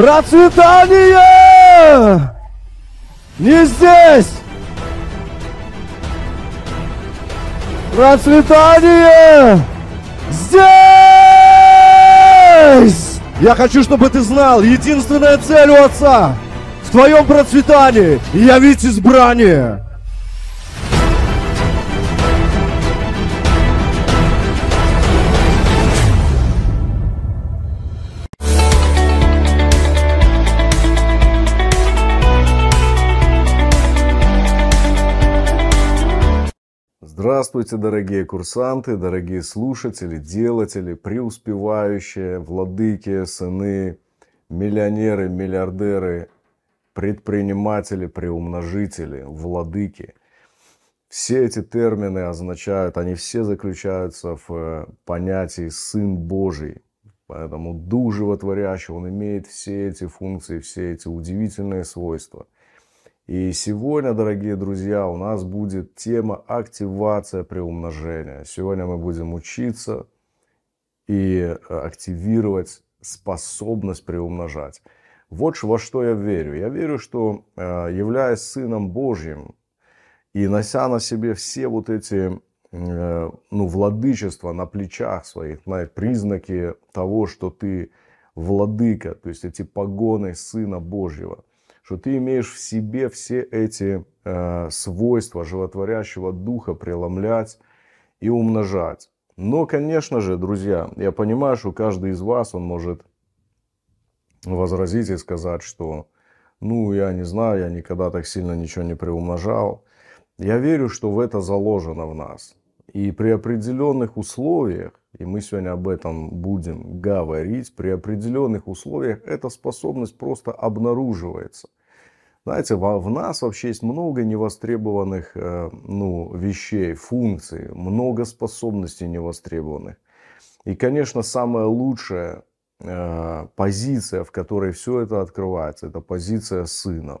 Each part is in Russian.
Процветание! Не здесь! Процветание! Здесь! Я хочу, чтобы ты знал, единственная цель у отца в твоем процветании, и явить избрание. Здравствуйте, дорогие курсанты, дорогие слушатели, делатели, преуспевающие, владыки, сыны, миллионеры, миллиардеры, предприниматели, преумножители, владыки. Все эти термины означают, они все заключаются в э, понятии «сын Божий». Поэтому дух животворящий, он имеет все эти функции, все эти удивительные свойства – и сегодня, дорогие друзья, у нас будет тема активация при умножении. Сегодня мы будем учиться и э, активировать способность приумножать. Вот во что я верю. Я верю, что э, являясь Сыном Божьим и нося на себе все вот эти э, ну, владычества на плечах своих, на признаки того, что ты владыка, то есть эти погоны Сына Божьего – что ты имеешь в себе все эти э, свойства животворящего духа преломлять и умножать. Но, конечно же, друзья, я понимаю, что каждый из вас, он может возразить и сказать, что, ну, я не знаю, я никогда так сильно ничего не приумножал. Я верю, что в это заложено в нас. И при определенных условиях, и мы сегодня об этом будем говорить, при определенных условиях эта способность просто обнаруживается – знаете, в нас вообще есть много невостребованных э, ну, вещей, функций, много способностей невостребованных. И, конечно, самая лучшая э, позиция, в которой все это открывается, это позиция сына.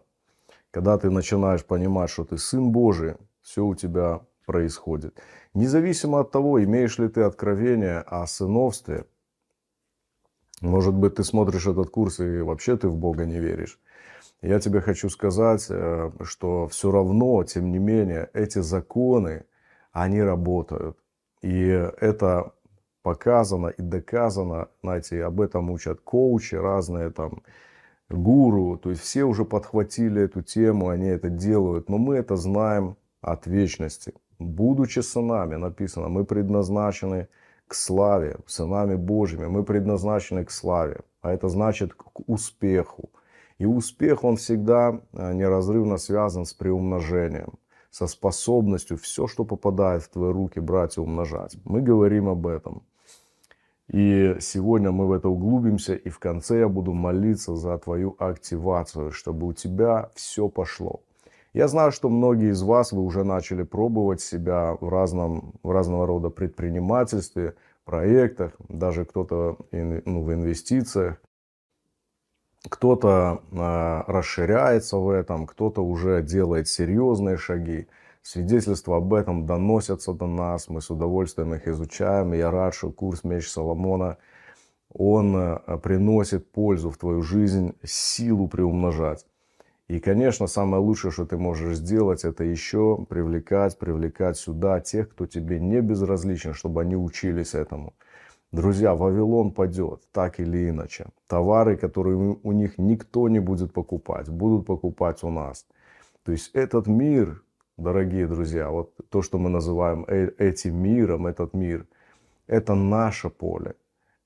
Когда ты начинаешь понимать, что ты сын Божий, все у тебя происходит. Независимо от того, имеешь ли ты откровение о сыновстве, может быть, ты смотришь этот курс и вообще ты в Бога не веришь. Я тебе хочу сказать, э, что все равно, тем не менее, эти законы, они работают. И это показано и доказано, знаете, об этом учат коучи, разные там гуру, то есть все уже подхватили эту тему, они это делают, но мы это знаем от вечности. Будучи сынами, написано, мы предназначены к славе, сынами Божьими, мы предназначены к славе, а это значит к успеху, и успех, он всегда э, неразрывно связан с приумножением, со способностью все, что попадает в твои руки, брать и умножать. Мы говорим об этом. И сегодня мы в это углубимся, и в конце я буду молиться за твою активацию, чтобы у тебя все пошло. Я знаю, что многие из вас, вы уже начали пробовать себя в, разном, в разного рода предпринимательстве, проектах, даже кто-то ну, в инвестициях. Кто-то а, расширяется в этом, кто-то уже делает серьезные шаги. Свидетельства об этом доносятся до нас, мы с удовольствием их изучаем. Я рад, что курс «Меч Соломона» он а, приносит пользу в твою жизнь, силу приумножать. И, конечно, самое лучшее, что ты можешь сделать, это еще привлекать, привлекать сюда тех, кто тебе не безразличен, чтобы они учились этому. Друзья, Вавилон падет, так или иначе. Товары, которые у них никто не будет покупать, будут покупать у нас. То есть этот мир, дорогие друзья, вот то, что мы называем э, этим миром, этот мир, это наше поле.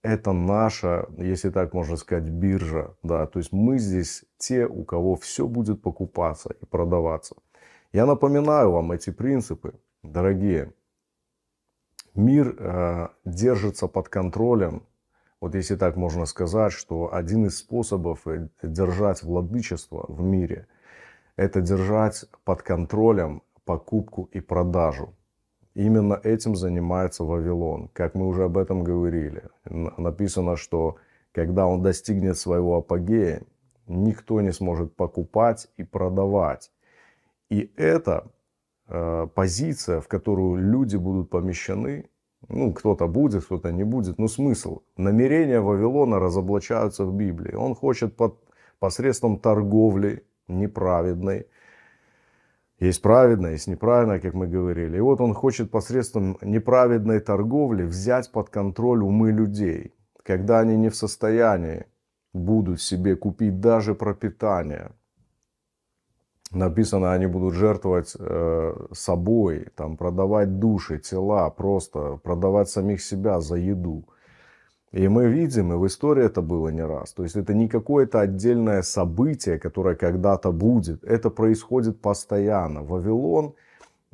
Это наша, если так можно сказать, биржа. Да? То есть мы здесь те, у кого все будет покупаться и продаваться. Я напоминаю вам эти принципы, дорогие мир э, держится под контролем. Вот если так можно сказать, что один из способов э, держать владычество в мире – это держать под контролем покупку и продажу. Именно этим занимается Вавилон. Как мы уже об этом говорили, написано, что когда он достигнет своего апогея, никто не сможет покупать и продавать. И это Э, позиция, в которую люди будут помещены, ну, кто-то будет, кто-то не будет, но смысл. Намерения Вавилона разоблачаются в Библии. Он хочет под, посредством торговли неправедной, есть праведное, есть неправильное, как мы говорили. И вот он хочет посредством неправедной торговли взять под контроль умы людей, когда они не в состоянии будут себе купить даже пропитание – написано, они будут жертвовать э, собой, там, продавать души, тела, просто продавать самих себя за еду. И мы видим, и в истории это было не раз. То есть это не какое-то отдельное событие, которое когда-то будет. Это происходит постоянно. Вавилон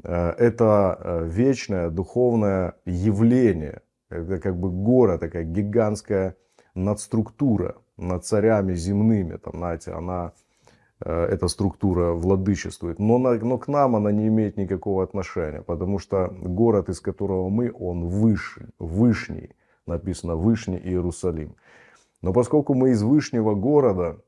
э, – это э, вечное духовное явление. Это как бы гора, такая гигантская надструктура над царями земными. Там, знаете, она Э, эта структура владычествует. Но, на, но к нам она не имеет никакого отношения, потому что город, из которого мы, он выше, вышний, написано Вышний Иерусалим. Но поскольку мы из Вышнего города,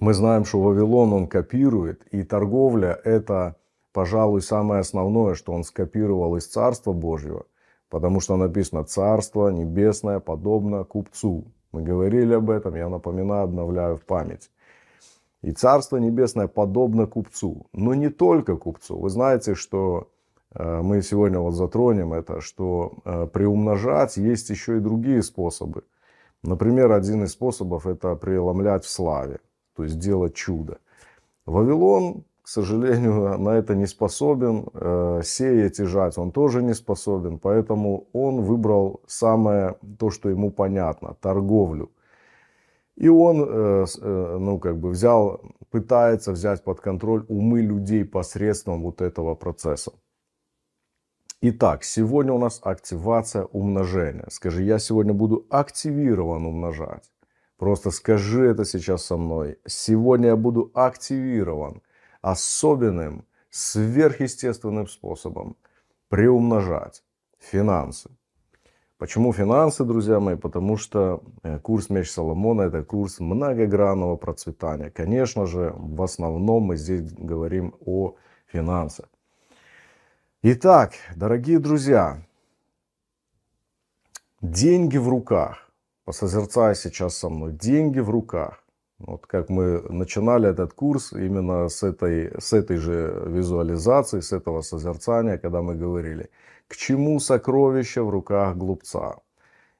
мы знаем, что Вавилон он копирует, и торговля это, пожалуй, самое основное, что он скопировал из Царства Божьего, потому что написано «Царство небесное подобно купцу». Мы говорили об этом, я напоминаю, обновляю в память. И Царство Небесное подобно купцу. Но не только купцу. Вы знаете, что э, мы сегодня вот затронем это, что э, приумножать есть еще и другие способы. Например, один из способов – это преломлять в славе, то есть делать чудо. Вавилон, к сожалению, на это не способен, э, сеять и жать он тоже не способен, поэтому он выбрал самое то, что ему понятно – торговлю. И он, э, э, ну, как бы взял, пытается взять под контроль умы людей посредством вот этого процесса. Итак, сегодня у нас активация умножения. Скажи, я сегодня буду активирован умножать. Просто скажи это сейчас со мной. Сегодня я буду активирован особенным, сверхъестественным способом приумножать финансы, Почему финансы, друзья мои? Потому что э, курс «Меч Соломона» – это курс многогранного процветания. Конечно же, в основном мы здесь говорим о финансах. Итак, дорогие друзья, деньги в руках. Посозерцай сейчас со мной. Деньги в руках. Вот как мы начинали этот курс именно с этой, с этой же визуализации, с этого созерцания, когда мы говорили – к чему сокровища в руках глупца?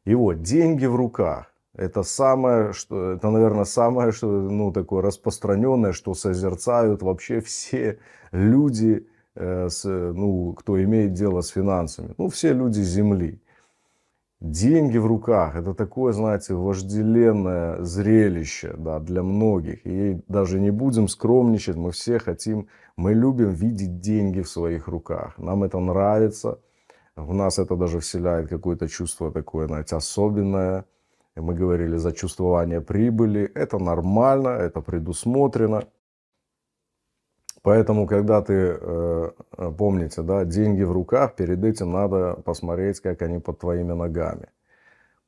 И вот, деньги в руках. Это самое, что, это, наверное, самое, что, ну, такое распространенное, что созерцают вообще все люди, э, с, ну, кто имеет дело с финансами. Ну, все люди Земли. Деньги в руках – это такое, знаете, вожделенное зрелище да, для многих. И даже не будем скромничать, мы все хотим, мы любим видеть деньги в своих руках. Нам это нравится – в нас это даже вселяет какое-то чувство такое, знаете, особенное. И мы говорили за чувствование прибыли. Это нормально, это предусмотрено. Поэтому, когда ты, э, помните, да, деньги в руках, перед этим надо посмотреть, как они под твоими ногами.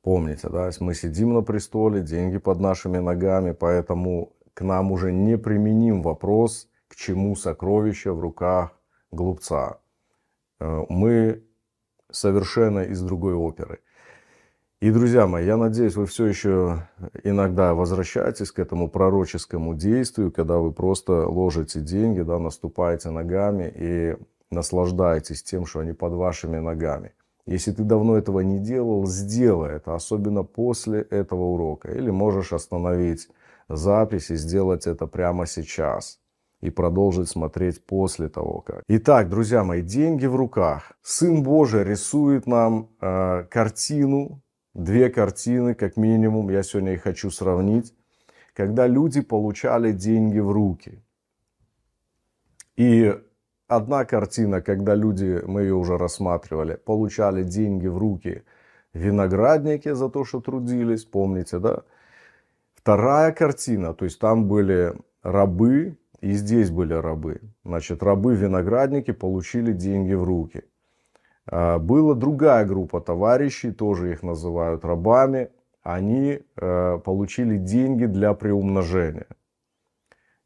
Помните, да, мы сидим на престоле, деньги под нашими ногами, поэтому к нам уже не применим вопрос, к чему сокровище в руках глупца. Э, мы совершенно из другой оперы. И, друзья мои, я надеюсь, вы все еще иногда возвращаетесь к этому пророческому действию, когда вы просто ложите деньги, да, наступаете ногами и наслаждаетесь тем, что они под вашими ногами. Если ты давно этого не делал, сделай это, особенно после этого урока. Или можешь остановить запись и сделать это прямо сейчас и продолжить смотреть после того, как. Итак, друзья мои, деньги в руках. Сын Божий рисует нам э, картину, две картины, как минимум, я сегодня и хочу сравнить, когда люди получали деньги в руки. И одна картина, когда люди, мы ее уже рассматривали, получали деньги в руки виноградники за то, что трудились, помните, да? Вторая картина, то есть там были рабы, и здесь были рабы. Значит, рабы-виноградники получили деньги в руки. А, была другая группа товарищей, тоже их называют рабами. Они э, получили деньги для приумножения.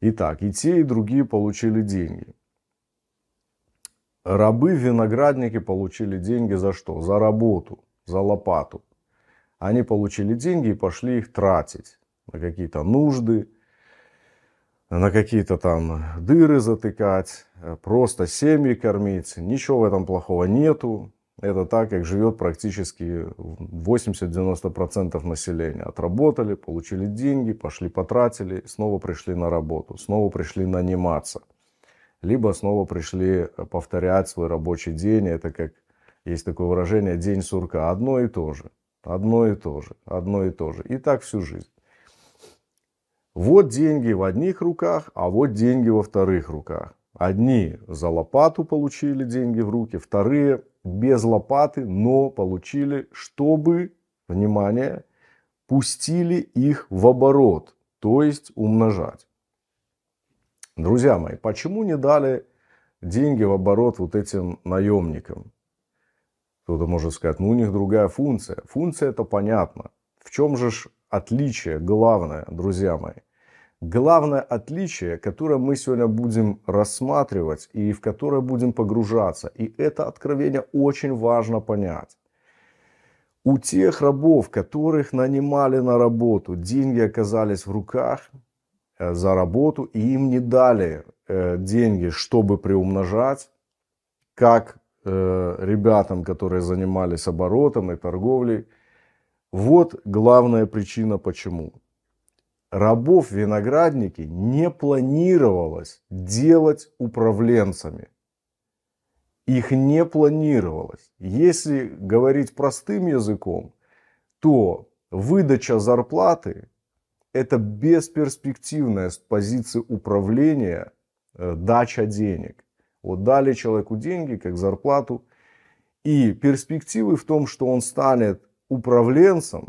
Итак, и те, и другие получили деньги. Рабы-виноградники получили деньги за что? За работу, за лопату. Они получили деньги и пошли их тратить на какие-то нужды, на какие-то там дыры затыкать, э, просто семьи кормить. Ничего в этом плохого нету. Это так, как живет практически 80-90% населения. Отработали, получили деньги, пошли потратили, снова пришли на работу, снова пришли наниматься. Либо снова пришли э, повторять свой рабочий день. Это как, есть такое выражение, день сурка. Одно и то же, одно и то же, одно и то же. И так всю жизнь. Вот деньги в одних руках, а вот деньги во вторых руках. Одни за лопату получили деньги в руки, вторые без лопаты, но получили, чтобы, внимание, пустили их в оборот, то есть умножать. Друзья мои, почему не дали деньги в оборот вот этим наемникам? Кто-то может сказать, ну у них другая функция. Функция это понятно. В чем же отличие главное, друзья мои. Главное отличие, которое мы сегодня будем рассматривать и в которое будем погружаться. И это откровение очень важно понять. У тех рабов, которых нанимали на работу, деньги оказались в руках э, за работу, и им не дали э, деньги, чтобы приумножать, как э, ребятам, которые занимались оборотом и торговлей – вот главная причина почему. Рабов виноградники не планировалось делать управленцами. Их не планировалось. Если говорить простым языком, то выдача зарплаты – это бесперспективная с позиции управления э, дача денег. Вот дали человеку деньги как зарплату, и перспективы в том, что он станет управленцем,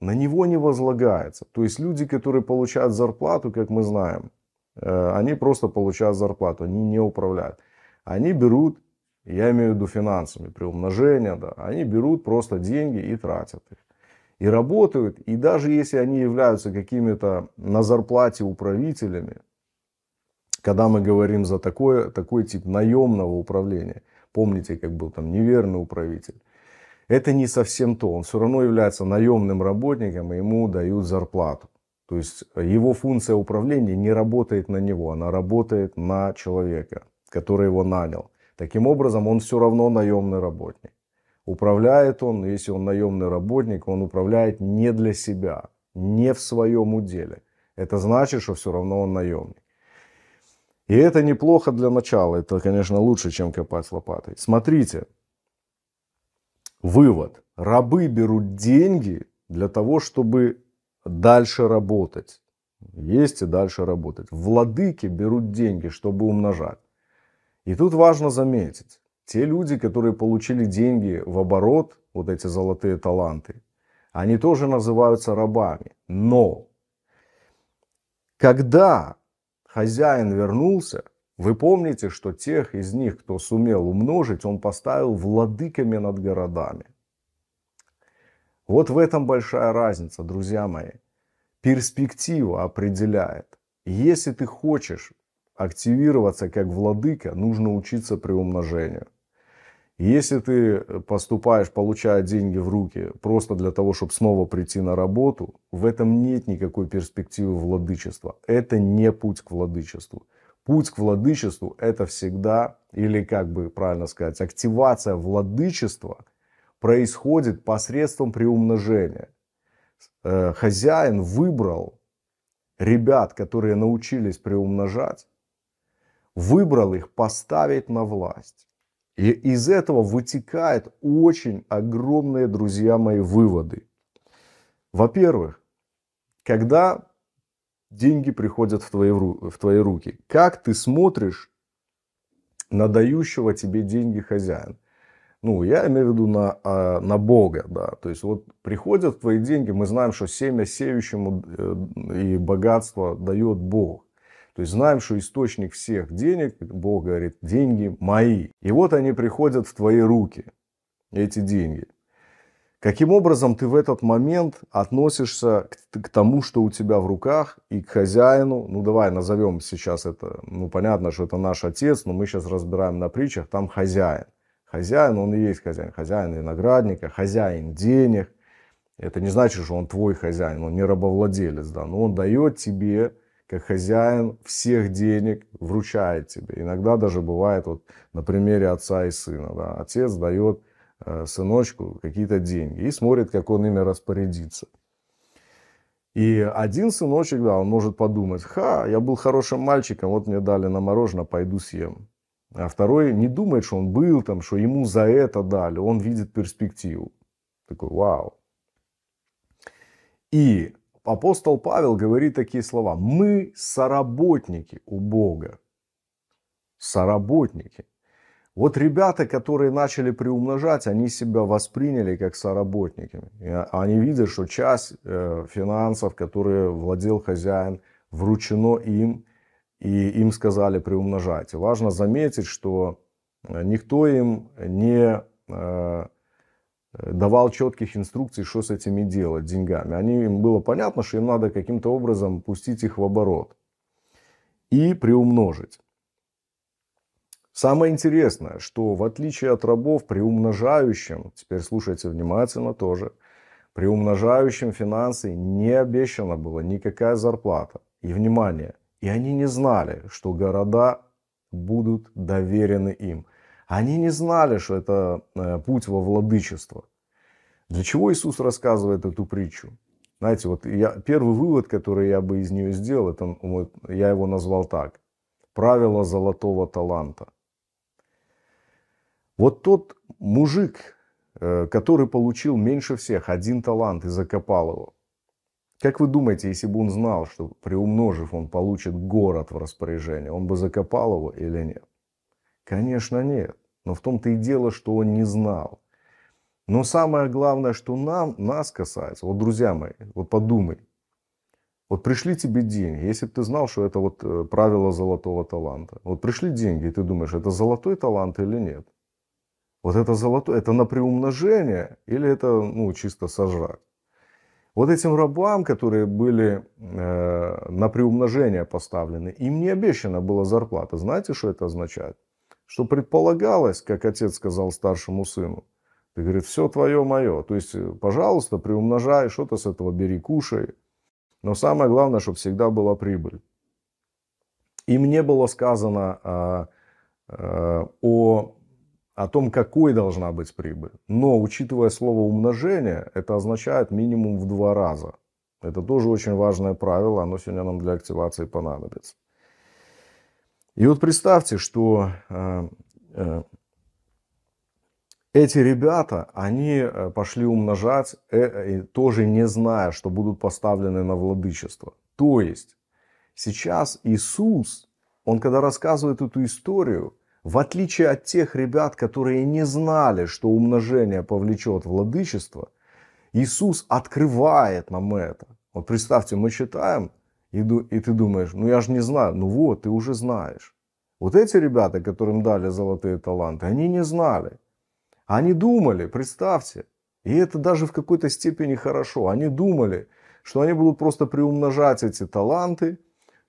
на него не возлагается. То есть люди, которые получают зарплату, как мы знаем, э, они просто получают зарплату, они не управляют. Они берут, я имею в виду финансами, при умножении, да, они берут просто деньги и тратят их. И работают, и даже если они являются какими-то на зарплате управителями, когда мы говорим за такое, такой тип наемного управления, помните, как был там неверный управитель, это не совсем то. Он все равно является наемным работником, и ему дают зарплату. То есть его функция управления не работает на него, она работает на человека, который его нанял. Таким образом, он все равно наемный работник. Управляет он, если он наемный работник, он управляет не для себя, не в своем уделе. Это значит, что все равно он наемник. И это неплохо для начала. Это, конечно, лучше, чем копать лопатой. Смотрите, Вывод. Рабы берут деньги для того, чтобы дальше работать. Есть и дальше работать. Владыки берут деньги, чтобы умножать. И тут важно заметить, те люди, которые получили деньги в оборот, вот эти золотые таланты, они тоже называются рабами. Но когда хозяин вернулся, вы помните, что тех из них, кто сумел умножить, он поставил владыками над городами. Вот в этом большая разница, друзья мои. Перспектива определяет. Если ты хочешь активироваться как владыка, нужно учиться при умножении. Если ты поступаешь, получая деньги в руки просто для того, чтобы снова прийти на работу, в этом нет никакой перспективы владычества. Это не путь к владычеству. Путь к владычеству – это всегда, или как бы правильно сказать, активация владычества происходит посредством приумножения. Э, хозяин выбрал ребят, которые научились приумножать, выбрал их поставить на власть. И из этого вытекает очень огромные, друзья мои, выводы. Во-первых, когда деньги приходят в твои, в твои руки. Как ты смотришь на дающего тебе деньги хозяин? Ну, я имею в виду на, а, на Бога, да. То есть, вот приходят твои деньги, мы знаем, что семя сеющему э, и богатство дает Бог. То есть знаем, что источник всех денег, Бог говорит, деньги мои. И вот они приходят в твои руки, эти деньги. Каким образом ты в этот момент относишься к, к тому, что у тебя в руках, и к хозяину? Ну, давай назовем сейчас это. Ну, понятно, что это наш отец, но мы сейчас разбираем на притчах, там хозяин. Хозяин, он и есть хозяин. Хозяин виноградника, хозяин денег. Это не значит, что он твой хозяин, он не рабовладелец, да, но он дает тебе, как хозяин, всех денег, вручает тебе. Иногда даже бывает, вот на примере отца и сына, да, отец дает Э, сыночку какие-то деньги и смотрит, как он ими распорядится. И один сыночек, да, он может подумать, ха, я был хорошим мальчиком, вот мне дали на мороженое, пойду съем. А второй не думает, что он был там, что ему за это дали, он видит перспективу. Такой, вау. И апостол Павел говорит такие слова. Мы соработники у Бога. Соработники – вот ребята, которые начали приумножать, они себя восприняли как соработниками. И они видят, что часть э, финансов, которые владел хозяин, вручено им, и им сказали приумножать. Важно заметить, что э, никто им не э, давал четких инструкций, что с этими делать, деньгами. Они, им было понятно, что им надо каким-то образом пустить их в оборот и приумножить. Самое интересное, что в отличие от рабов, при умножающем, теперь слушайте внимательно тоже, при умножающем финансы не обещана была никакая зарплата. И внимание, и они не знали, что города будут доверены им. Они не знали, что это э, путь во владычество. Для чего Иисус рассказывает эту притчу? Знаете, вот я, первый вывод, который я бы из нее сделал, это, вот, я его назвал так. Правило золотого таланта. Вот тот мужик, э, который получил меньше всех один талант и закопал его. Как вы думаете, если бы он знал, что приумножив он получит город в распоряжение, он бы закопал его или нет? Конечно, нет. Но в том-то и дело, что он не знал. Но самое главное, что нам, нас касается, вот, друзья мои, вот подумай, вот пришли тебе деньги, если бы ты знал, что это вот э, правило золотого таланта. Вот пришли деньги, и ты думаешь, это золотой талант или нет? Вот это золотое, это на приумножение или это ну, чисто сожрать? Вот этим рабам, которые были э, на приумножение поставлены, им не обещана была зарплата. Знаете, что это означает? Что предполагалось, как отец сказал старшему сыну, ты говорит, все твое мое. То есть, э, пожалуйста, приумножай, что-то с этого бери, кушай. Но самое главное, чтобы всегда была прибыль. Им не было сказано э, э, о о том, какой должна быть прибыль. Но, учитывая слово умножение, это означает минимум в два раза. Это тоже очень важное правило, оно сегодня нам для активации понадобится. И вот представьте, что э, э, эти ребята, они э, пошли умножать, э, тоже не зная, что будут поставлены на владычество. То есть сейчас Иисус, он когда рассказывает эту историю, в отличие от тех ребят, которые не знали, что умножение повлечет владычество, Иисус открывает нам это. Вот представьте, мы читаем, и, ты думаешь, ну я же не знаю. Ну вот, ты уже знаешь. Вот эти ребята, которым дали золотые таланты, они не знали. Они думали, представьте, и это даже в какой-то степени хорошо. Они думали, что они будут просто приумножать эти таланты,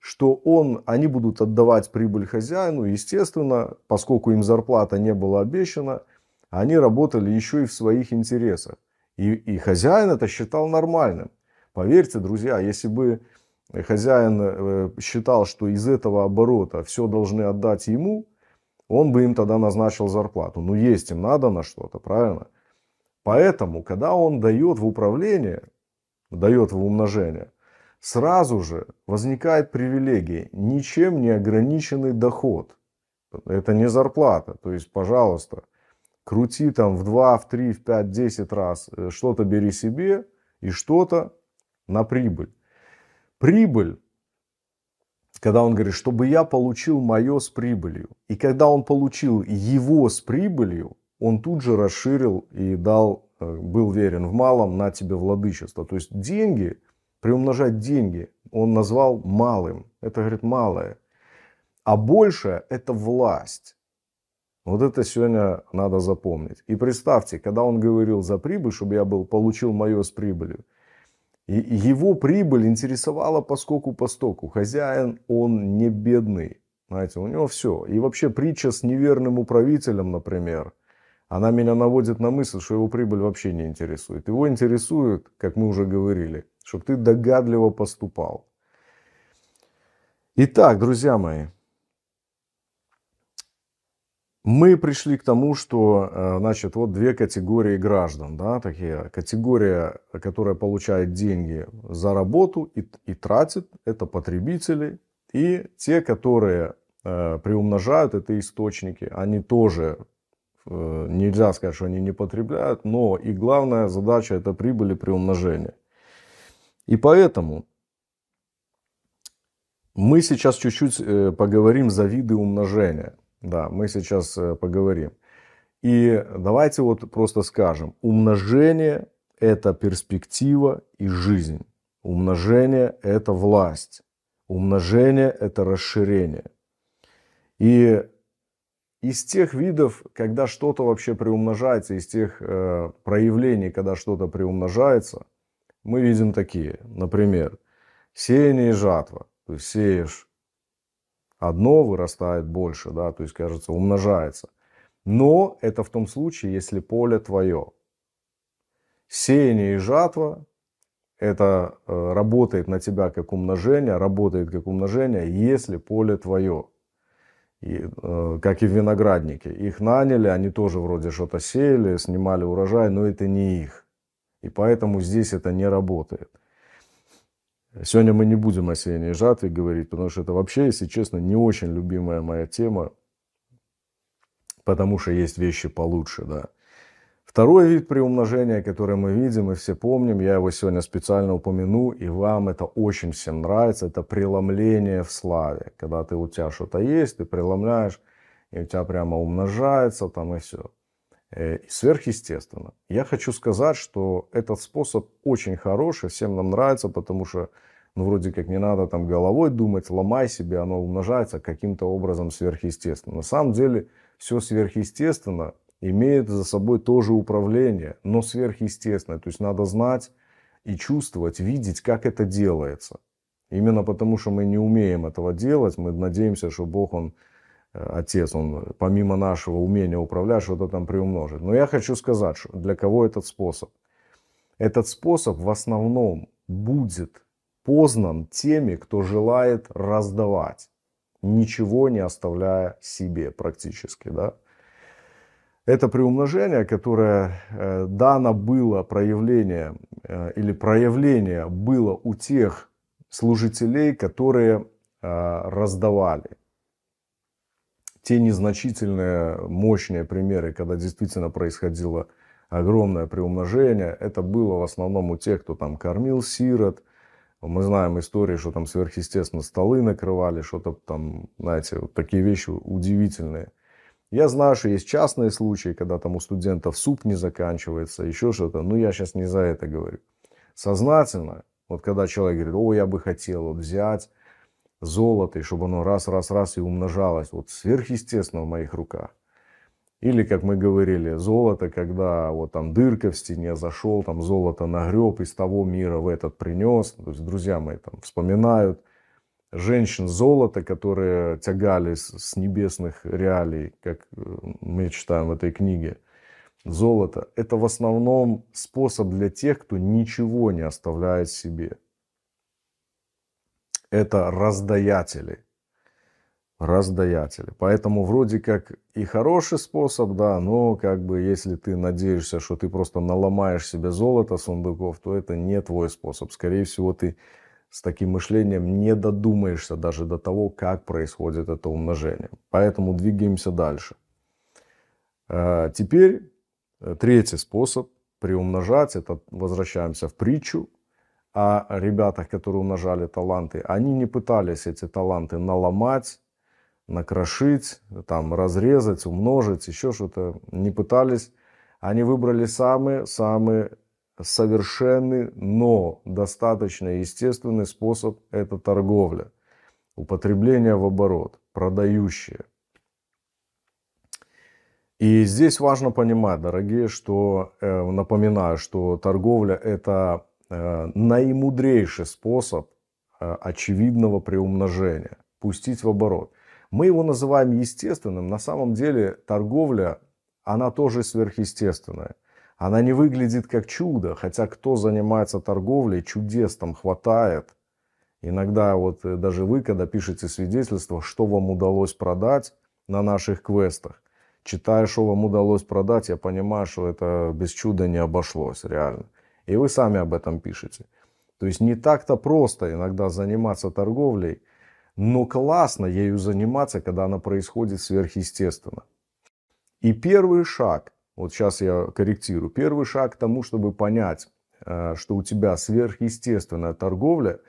что он, они будут отдавать прибыль хозяину, естественно, поскольку им зарплата не была обещана, они работали еще и в своих интересах. И, и хозяин это считал нормальным. Поверьте, друзья, если бы хозяин э, считал, что из этого оборота все должны отдать ему, он бы им тогда назначил зарплату. Ну, есть им надо на что-то, правильно? Поэтому, когда он дает в управление, дает в умножение, сразу же возникает привилегия, ничем не ограниченный доход. Это не зарплата, то есть, пожалуйста, крути там в 2, в 3, в 5, 10 раз, э, что-то бери себе и что-то на прибыль. Прибыль, когда он говорит, чтобы я получил мое с прибылью. И когда он получил его с прибылью, он тут же расширил и дал, э, был верен в малом, на тебе владычество. То есть деньги – приумножать деньги он назвал малым. Это, говорит, малое. А больше – это власть. Вот это сегодня надо запомнить. И представьте, когда он говорил за прибыль, чтобы я был, получил мое с прибылью, и его прибыль интересовала поскольку постоку. Хозяин, он не бедный. Знаете, у него все. И вообще притча с неверным управителем, например, она меня наводит на мысль, что его прибыль вообще не интересует. Его интересует, как мы уже говорили, чтобы ты догадливо поступал. Итак, друзья мои, мы пришли к тому, что, э, значит, вот две категории граждан, да, такие. Категория, которая получает деньги за работу и, и тратит, это потребители, и те, которые э, приумножают, это источники. Они тоже, э, нельзя сказать, что они не потребляют, но и главная задача это прибыли приумножения. И поэтому мы сейчас чуть-чуть э, поговорим за виды умножения. Да, мы сейчас э, поговорим. И давайте вот просто скажем, умножение – это перспектива и жизнь. Умножение – это власть. Умножение – это расширение. И из тех видов, когда что-то вообще приумножается, из тех э, проявлений, когда что-то приумножается – мы видим такие, например, сеяние и жатва. То есть сеешь одно, вырастает больше, да, то есть, кажется, умножается. Но это в том случае, если поле твое. Сеяние и жатва – это э, работает на тебя как умножение, работает как умножение, если поле твое. И, э, как и виноградники. Их наняли, они тоже вроде что-то сеяли, снимали урожай, но это не их. И поэтому здесь это не работает. Сегодня мы не будем о сеянии жатве говорить, потому что это вообще, если честно, не очень любимая моя тема, потому что есть вещи получше, да. Второй вид приумножения, который мы видим и все помним, я его сегодня специально упомяну, и вам это очень всем нравится, это преломление в славе. Когда ты у тебя что-то есть, ты преломляешь, и у тебя прямо умножается там и все. Э, сверхъестественно. Я хочу сказать, что этот способ очень хороший, всем нам нравится, потому что ну, вроде как не надо там головой думать, ломай себе, оно умножается каким-то образом сверхъестественно. На самом деле все сверхъестественно имеет за собой тоже управление, но сверхъестественное. То есть надо знать и чувствовать, видеть, как это делается. Именно потому, что мы не умеем этого делать, мы надеемся, что Бог, Он Отец, он помимо нашего умения управлять, что-то там приумножит. Но я хочу сказать, что для кого этот способ? Этот способ в основном будет познан теми, кто желает раздавать, ничего не оставляя себе практически. Да? Это приумножение, которое э, дано было проявление э, или проявление было у тех служителей, которые э, раздавали те незначительные, мощные примеры, когда действительно происходило огромное приумножение, это было в основном у тех, кто там кормил сирот. Мы знаем истории, что там сверхъестественно столы накрывали, что-то там, знаете, вот такие вещи удивительные. Я знаю, что есть частные случаи, когда там у студентов суп не заканчивается, еще что-то. Но я сейчас не за это говорю. Сознательно, вот когда человек говорит, о, я бы хотел вот взять золото, и чтобы оно раз-раз-раз и умножалось. Вот сверхъестественно в моих руках. Или, как мы говорили, золото, когда вот там дырка в стене зашел, там золото нагреб из того мира в этот принес. То есть, друзья мои там вспоминают женщин золото которые тягались с небесных реалий, как э, мы читаем в этой книге. Золото – это в основном способ для тех, кто ничего не оставляет себе – это раздаятели. Раздаятели. Поэтому вроде как и хороший способ, да, но как бы если ты надеешься, что ты просто наломаешь себе золото сундуков, то это не твой способ. Скорее всего, ты с таким мышлением не додумаешься даже до того, как происходит это умножение. Поэтому двигаемся дальше. Э, теперь э, третий способ приумножать, это возвращаемся в притчу, о а ребятах, которые умножали таланты, они не пытались эти таланты наломать, накрошить, там, разрезать, умножить, еще что-то. Не пытались. Они выбрали самый-самый совершенный, но достаточно естественный способ – это торговля. Употребление в оборот, продающие. И здесь важно понимать, дорогие, что, э, напоминаю, что торговля – это Э, наимудрейший способ э, очевидного приумножения, пустить в оборот. Мы его называем естественным. На самом деле торговля, она тоже сверхъестественная. Она не выглядит как чудо, хотя кто занимается торговлей, чудес там хватает. Иногда вот э, даже вы, когда пишете свидетельство, что вам удалось продать на наших квестах, читая, что вам удалось продать, я понимаю, что это без чуда не обошлось, реально. И вы сами об этом пишете. То есть не так-то просто иногда заниматься торговлей, но классно ею заниматься, когда она происходит сверхъестественно. И первый шаг, вот сейчас я корректирую, первый шаг к тому, чтобы понять, э, что у тебя сверхъестественная торговля,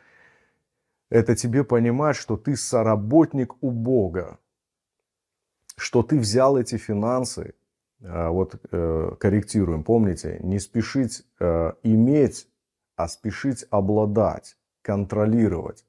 это тебе понимать, что ты соработник у Бога, что ты взял эти финансы а, вот э, корректируем, помните, не спешить э, иметь, а спешить обладать, контролировать.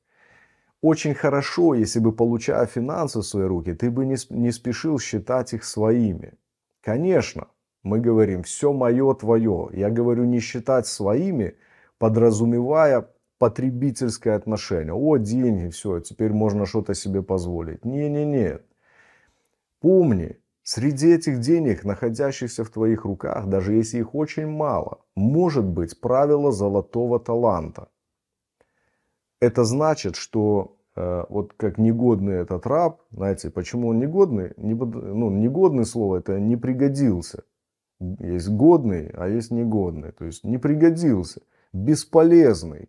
Очень хорошо, если бы, получая финансы в свои руки, ты бы не спешил считать их своими. Конечно, мы говорим, все мое, твое. Я говорю, не считать своими, подразумевая потребительское отношение. О, деньги, все, теперь можно что-то себе позволить. Не-не-не. Помни, Среди этих денег, находящихся в твоих руках, даже если их очень мало, может быть правило золотого таланта. Это значит, что э, вот как негодный этот раб, знаете, почему он негодный? Не, ну, негодный слово это не пригодился. Есть годный, а есть негодный. То есть не пригодился, бесполезный.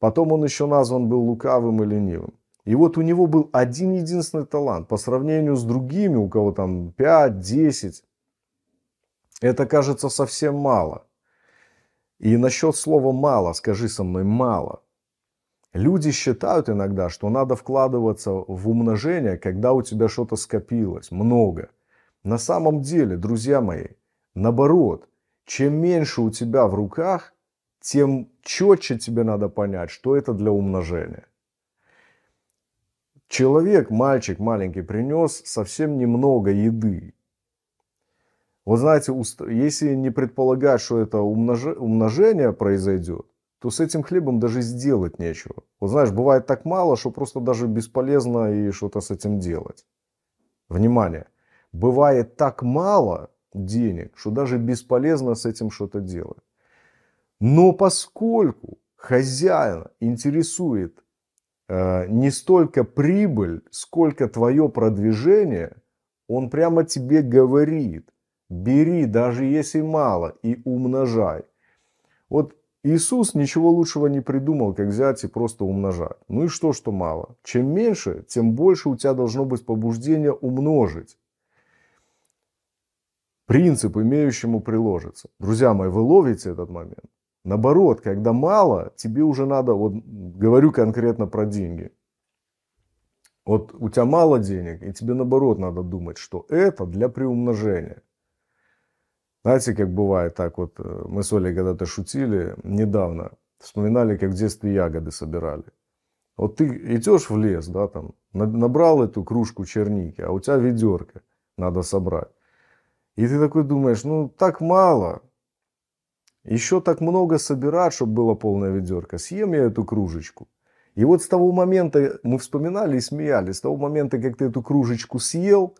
Потом он еще назван был лукавым и ленивым. И вот у него был один единственный талант по сравнению с другими, у кого там 5-10. Это кажется совсем мало. И насчет слова «мало», скажи со мной «мало». Люди считают иногда, что надо вкладываться в умножение, когда у тебя что-то скопилось, много. На самом деле, друзья мои, наоборот, чем меньше у тебя в руках, тем четче тебе надо понять, что это для умножения. Человек, мальчик маленький, принес совсем немного еды. Вот знаете, если не предполагать, что это умножение произойдет, то с этим хлебом даже сделать нечего. Вот знаешь, бывает так мало, что просто даже бесполезно и что-то с этим делать. Внимание! Бывает так мало денег, что даже бесполезно с этим что-то делать. Но поскольку хозяина интересует Э, не столько прибыль, сколько твое продвижение, он прямо тебе говорит, бери, даже если мало, и умножай. Вот Иисус ничего лучшего не придумал, как взять и просто умножать. Ну и что, что мало? Чем меньше, тем больше у тебя должно быть побуждение умножить. Принцип имеющему приложится. Друзья мои, вы ловите этот момент? Наоборот, когда мало, тебе уже надо, вот говорю конкретно про деньги. Вот у тебя мало денег, и тебе наоборот надо думать, что это для приумножения. Знаете, как бывает так вот, э, мы с Олей когда-то шутили недавно, вспоминали, как в детстве ягоды собирали. Вот ты идешь в лес, да, там, набрал эту кружку черники, а у тебя ведерко надо собрать. И ты такой думаешь, ну так мало, еще так много собирать, чтобы было полное ведерко. Съем я эту кружечку. И вот с того момента, мы вспоминали и смеялись, с того момента, как ты эту кружечку съел,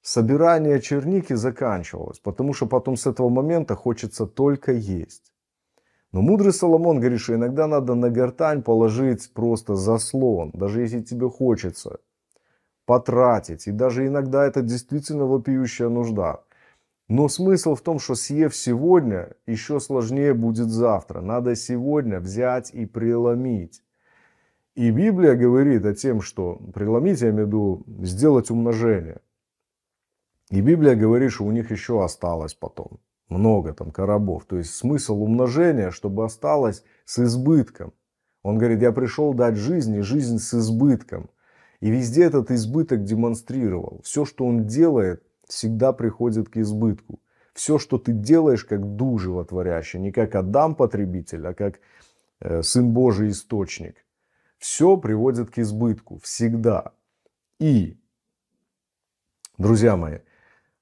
собирание черники заканчивалось, потому что потом с этого момента хочется только есть. Но мудрый Соломон говорит, что иногда надо на гортань положить просто заслон, даже если тебе хочется потратить. И даже иногда это действительно вопиющая нужда. Но смысл в том, что съев сегодня, еще сложнее будет завтра. Надо сегодня взять и преломить. И Библия говорит о тем, что преломить, я имею в виду, сделать умножение. И Библия говорит, что у них еще осталось потом много там коробов. То есть смысл умножения, чтобы осталось с избытком. Он говорит, я пришел дать жизнь, и жизнь с избытком. И везде этот избыток демонстрировал. Все, что он делает, всегда приходит к избытку. Все, что ты делаешь, как дух животворящий, не как Адам-потребитель, а как э, Сын Божий источник, все приводит к избытку всегда. И, друзья мои,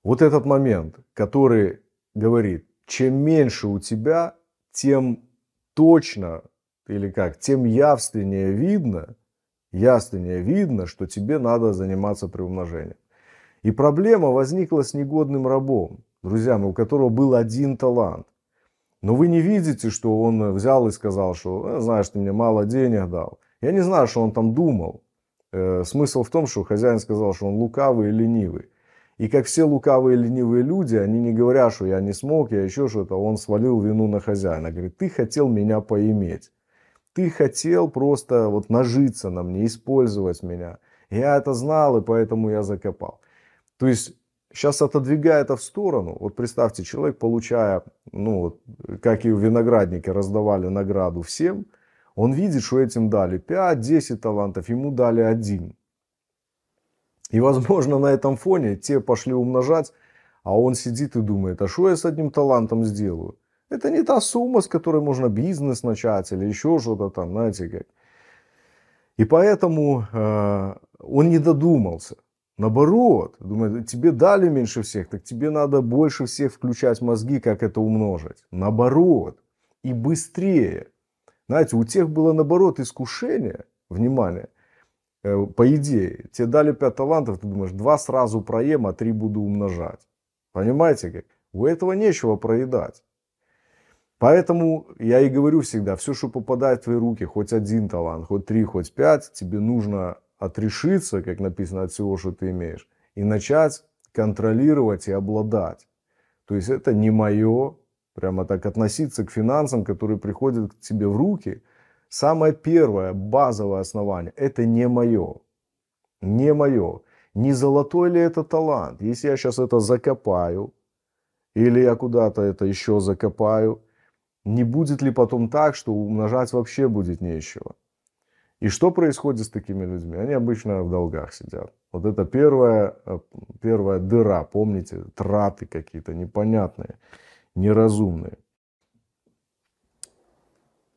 вот этот момент, который говорит, чем меньше у тебя, тем точно или как, тем явственнее видно, явственнее видно, что тебе надо заниматься приумножением. И проблема возникла с негодным рабом, друзья мои, ну, у которого был один талант. Но вы не видите, что он взял и сказал, что «Э, знаешь, ты мне мало денег дал. Я не знаю, что он там думал. Э, смысл в том, что хозяин сказал, что он лукавый и ленивый. И как все лукавые и ленивые люди, они не говорят, что я не смог, я еще что-то, он свалил вину на хозяина. Говорит, ты хотел меня поиметь. Ты хотел просто вот нажиться на мне, использовать меня. Я это знал, и поэтому я закопал. То есть сейчас отодвигая это в сторону, вот представьте, человек, получая, ну, вот, как и в винограднике раздавали награду всем, он видит, что этим дали 5-10 талантов, ему дали один. И, возможно, на этом фоне те пошли умножать, а он сидит и думает, а что я с одним талантом сделаю? Это не та сумма, с которой можно бизнес начать или еще что-то там, знаете как. И поэтому э, он не додумался. Наоборот, думаю, тебе дали меньше всех, так тебе надо больше всех включать мозги, как это умножить. Наоборот. И быстрее. Знаете, у тех было наоборот искушение, внимание, э, по идее. Тебе дали пять талантов, ты думаешь, два сразу проем, а три буду умножать. Понимаете как? У этого нечего проедать. Поэтому я и говорю всегда, все, что попадает в твои руки, хоть один талант, хоть три, хоть пять, тебе нужно отрешиться, как написано, от всего, что ты имеешь, и начать контролировать и обладать. То есть это не мое, прямо так относиться к финансам, которые приходят к тебе в руки. Самое первое, базовое основание, это не мое. Не мое. Не золотой ли это талант? Если я сейчас это закопаю, или я куда-то это еще закопаю, не будет ли потом так, что умножать вообще будет нечего? И что происходит с такими людьми? Они обычно в долгах сидят. Вот это первая, э, первая дыра, помните, траты какие-то непонятные, неразумные.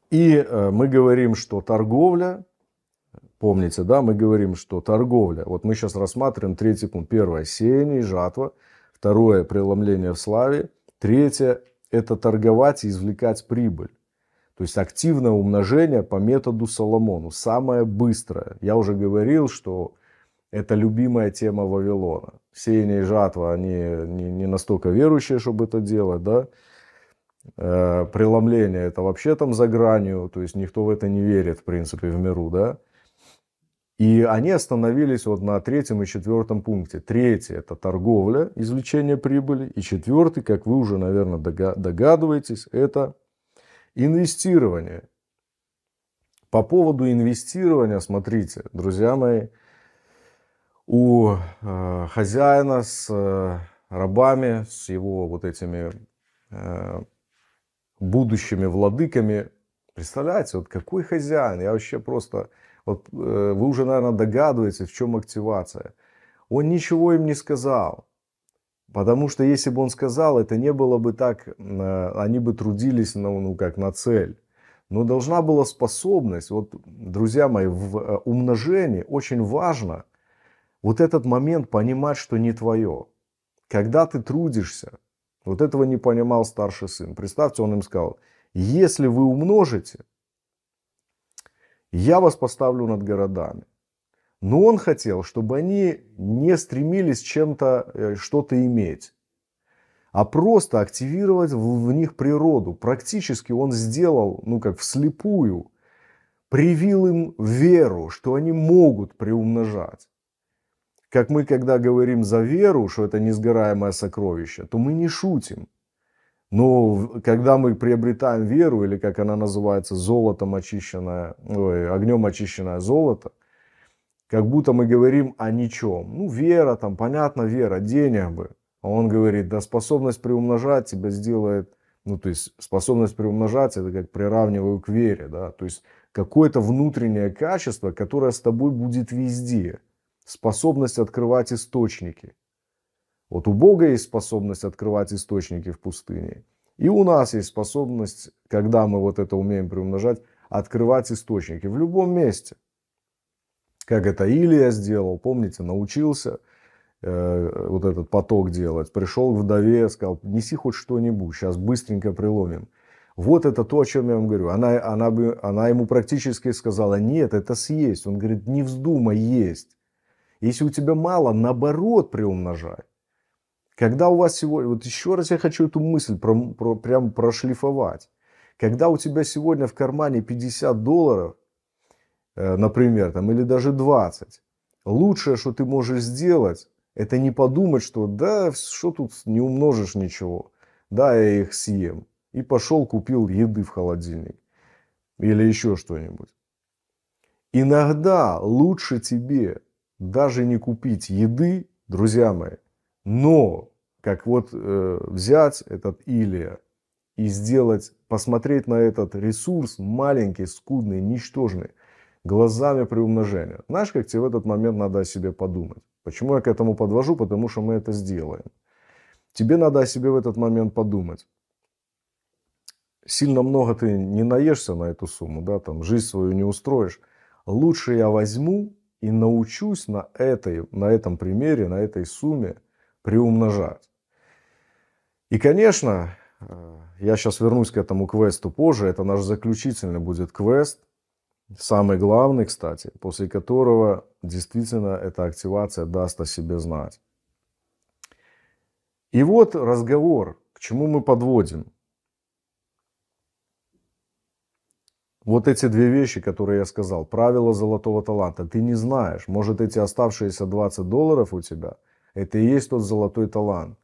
И э, мы говорим, что торговля, помните, да, мы говорим, что торговля, вот мы сейчас рассматриваем третий пункт. Первое – сеяние и жатва. Второе – преломление в славе. Третье – это торговать и извлекать прибыль. То есть активное умножение по методу Соломону, самое быстрое. Я уже говорил, что это любимая тема Вавилона. Сеяние и жатва, они не, настолько верующие, чтобы это делать, да. Э, преломление, это вообще там за гранью, то есть никто в это не верит, в принципе, в миру, да. И они остановились вот на третьем и четвертом пункте. Третий – это торговля, извлечение прибыли. И четвертый, как вы уже, наверное, догадываетесь, это Инвестирование. По поводу инвестирования, смотрите, друзья мои, у э, хозяина с э, рабами, с его вот этими э, будущими владыками. Представляете, вот какой хозяин? Я вообще просто... Вот, э, вы уже, наверное, догадываетесь, в чем активация. Он ничего им не сказал. Потому что если бы он сказал, это не было бы так, э, они бы трудились на, ну, ну, как на цель. Но должна была способность, вот, друзья мои, в э, умножении очень важно вот этот момент понимать, что не твое. Когда ты трудишься, вот этого не понимал старший сын. Представьте, он им сказал, если вы умножите, я вас поставлю над городами. Но он хотел, чтобы они не стремились чем-то э, что-то иметь, а просто активировать в, в них природу. Практически он сделал, ну как вслепую, привил им веру, что они могут приумножать. Как мы, когда говорим за веру, что это несгораемое сокровище, то мы не шутим. Но когда мы приобретаем веру, или как она называется, золотом очищенное, ой, огнем очищенное золото – как будто мы говорим о ничем. Ну, вера, там, понятно, вера, денег бы. А, а он говорит, да способность приумножать тебя сделает, ну, то есть способность приумножать, это как приравниваю к вере, да, то есть какое-то внутреннее качество, которое с тобой будет везде. Способность открывать источники. Вот у Бога есть способность открывать источники в пустыне. И у нас есть способность, когда мы вот это умеем приумножать, открывать источники в любом месте как это Илья сделал, помните, научился э, вот этот поток делать, пришел к вдове, сказал, неси хоть что-нибудь, сейчас быстренько приломим. Вот это то, о чем я вам говорю. Она, она, бы, она ему практически сказала, нет, это съесть. Он говорит, не вздумай есть. Если у тебя мало, наоборот приумножай. Когда у вас сегодня, вот еще раз я хочу эту мысль про, про, прям прошлифовать. Когда у тебя сегодня в кармане 50 долларов, Э, например, там, или даже 20, лучшее, что ты можешь сделать, это не подумать, что да, что тут не умножишь ничего, да, я их съем. И пошел, купил еды в холодильник или еще что-нибудь. Иногда лучше тебе даже не купить еды, друзья мои, но как вот э, взять этот Илия и сделать, посмотреть на этот ресурс маленький, скудный, ничтожный – глазами приумножения. Знаешь, как тебе в этот момент надо о себе подумать. Почему я к этому подвожу? Потому что мы это сделаем. Тебе надо о себе в этот момент подумать. Сильно много ты не наешься на эту сумму, да, там жизнь свою не устроишь. Лучше я возьму и научусь на, этой, на этом примере, на этой сумме приумножать. И, конечно, э, я сейчас вернусь к этому квесту позже. Это наш заключительный будет квест – Самый главный, кстати, после которого действительно эта активация даст о себе знать. И вот разговор, к чему мы подводим. Вот эти две вещи, которые я сказал. Правило золотого таланта. Ты не знаешь, может эти оставшиеся 20 долларов у тебя, это и есть тот золотой талант,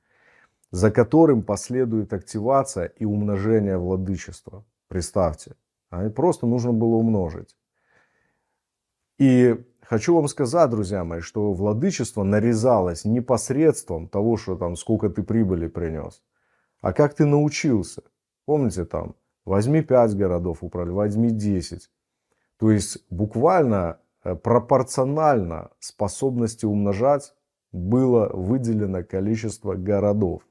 за которым последует активация и умножение владычества. Представьте. А просто нужно было умножить. И хочу вам сказать, друзья мои, что владычество нарезалось не посредством того, что там сколько ты прибыли принес, а как ты научился. Помните там, возьми 5 городов управляй, возьми 10. То есть буквально э, пропорционально способности умножать было выделено количество городов.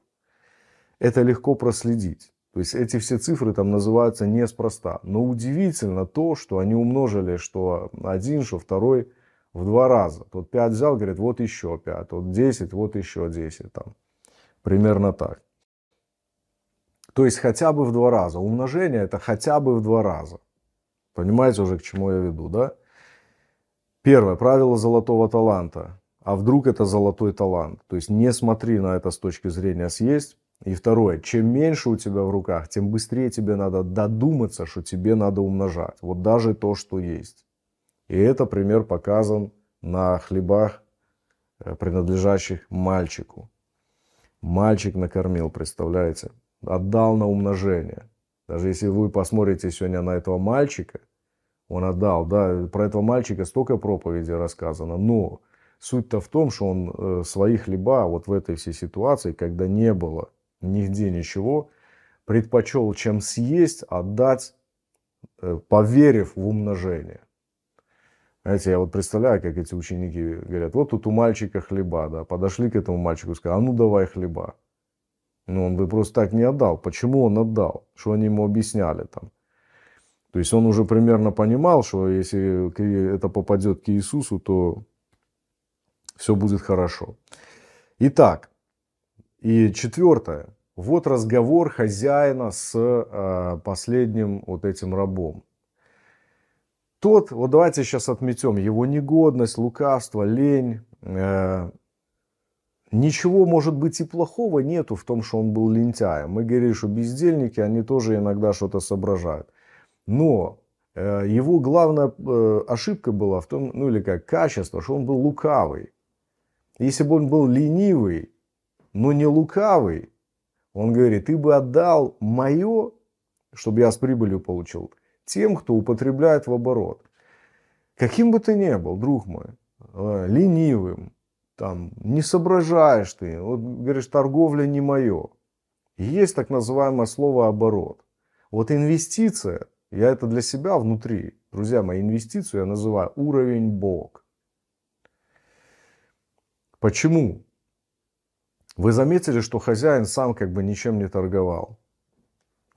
Это легко проследить. То есть эти все цифры там называются неспроста. Но удивительно то, что они умножили, что один, что второй в два раза. Тот 5 взял, говорит, вот еще пять, вот десять, вот еще десять, Там. Примерно так. То есть хотя бы в два раза. Умножение это хотя бы в два раза. Понимаете уже, к чему я веду, да? Первое правило золотого таланта. А вдруг это золотой талант? То есть не смотри на это с точки зрения съесть, и второе, чем меньше у тебя в руках, тем быстрее тебе надо додуматься, что тебе надо умножать. Вот даже то, что есть. И это пример показан на хлебах, э, принадлежащих мальчику. Мальчик накормил, представляете? Отдал на умножение. Даже если вы посмотрите сегодня на этого мальчика, он отдал, да, про этого мальчика столько проповедей рассказано, но суть-то в том, что он э, свои хлеба вот в этой всей ситуации, когда не было – нигде ничего, предпочел чем съесть, отдать, э, поверив в умножение. Знаете, я вот представляю, как эти ученики говорят, вот тут у мальчика хлеба, да, подошли к этому мальчику и сказали, а ну давай хлеба. Ну, он бы просто так не отдал. Почему он отдал? Что они ему объясняли там? То есть он уже примерно понимал, что если это попадет к Иисусу, то все будет хорошо. Итак, и четвертое. Вот разговор хозяина с э, последним вот этим рабом. Тот, вот давайте сейчас отметем его негодность, лукавство, лень. Э, ничего, может быть, и плохого нету в том, что он был лентяем. Мы говорим, что бездельники, они тоже иногда что-то соображают. Но э, его главная э, ошибка была в том, ну или как качество, что он был лукавый. Если бы он был ленивый, но не лукавый. Он говорит, ты бы отдал мое, чтобы я с прибылью получил, тем, кто употребляет в оборот. Каким бы ты ни был, друг мой, э, ленивым, там, не соображаешь ты, вот, говоришь, торговля не мое. Есть так называемое слово оборот. Вот инвестиция, я это для себя внутри, друзья мои, инвестицию я называю уровень Бог. Почему? Вы заметили, что хозяин сам как бы ничем не торговал.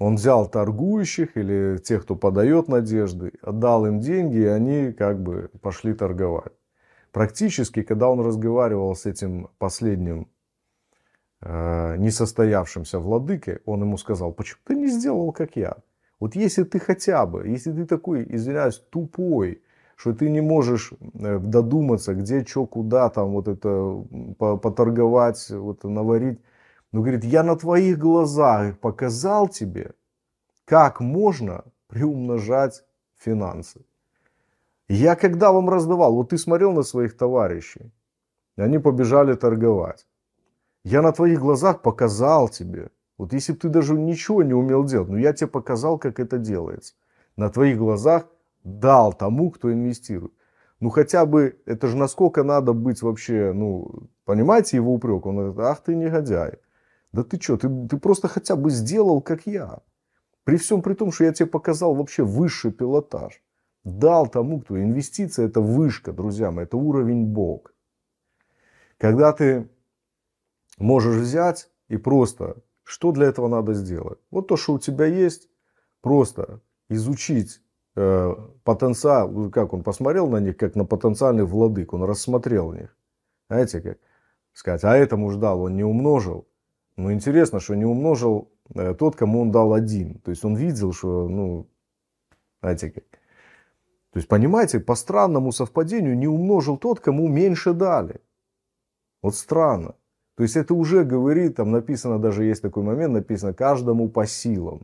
Он взял торгующих или тех, кто подает надежды, отдал им деньги, и они как бы пошли торговать. Практически, когда он разговаривал с этим последним э, несостоявшимся владыкой, он ему сказал, почему ты не сделал, как я? Вот если ты хотя бы, если ты такой, извиняюсь, тупой, что ты не можешь э, додуматься, где, что, куда там вот это поторговать, вот наварить. Но говорит, я на твоих глазах показал тебе, как можно приумножать финансы. Я когда вам раздавал, вот ты смотрел на своих товарищей, и они побежали торговать. Я на твоих глазах показал тебе, вот если бы ты даже ничего не умел делать, но я тебе показал, как это делается. На твоих глазах – дал тому, кто инвестирует. Ну хотя бы, это же насколько надо быть вообще, ну, понимаете его упрек? Он говорит, ах ты негодяй. Да ты что, ты, ты просто хотя бы сделал, как я. При всем при том, что я тебе показал вообще высший пилотаж. Дал тому, кто инвестиция, это вышка, друзья мои, это уровень Бог. Когда ты можешь взять и просто, что для этого надо сделать? Вот то, что у тебя есть, просто изучить Э, потенциал, ну, как он посмотрел на них, как на потенциальных владык, он рассмотрел них. Знаете, как сказать, а этому ждал, он не умножил. Но ну, интересно, что не умножил э, тот, кому он дал один. То есть он видел, что, ну, знаете, как. То есть, понимаете, по странному совпадению не умножил тот, кому меньше дали. Вот странно. То есть это уже говорит, там написано, даже есть такой момент, написано каждому по силам.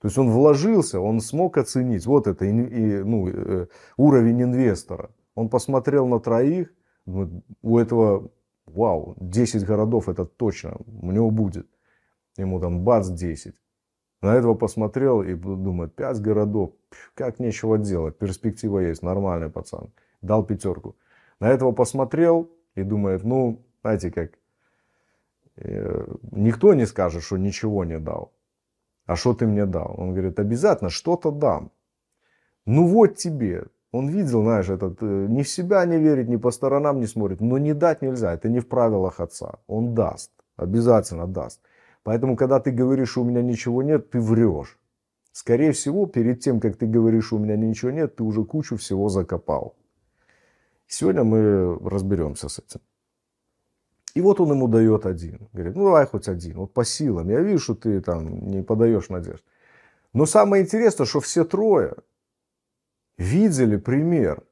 То есть он вложился, он смог оценить, вот это и, ну, э, уровень инвестора. Он посмотрел на троих, у этого, вау, 10 городов это точно, у него будет. Ему там бац 10. На этого посмотрел и думает, 5 городов, как нечего делать, перспектива есть, нормальный пацан. Дал пятерку. На этого посмотрел и думает, ну, знаете как, э, никто не скажет, что ничего не дал а что ты мне дал? Он говорит, обязательно что-то дам. Ну вот тебе. Он видел, знаешь, этот, э, ни в себя не верит, ни по сторонам не смотрит. Но не дать нельзя, это не в правилах отца. Он даст, обязательно даст. Поэтому, когда ты говоришь, у меня ничего нет, ты врешь. Скорее всего, перед тем, как ты говоришь, у меня ничего нет, ты уже кучу всего закопал. Сегодня мы разберемся с этим. И вот он ему дает один. Говорит, ну давай хоть один, вот по силам. Я вижу, что ты там не подаешь надежд. Но самое интересное, что все трое видели пример.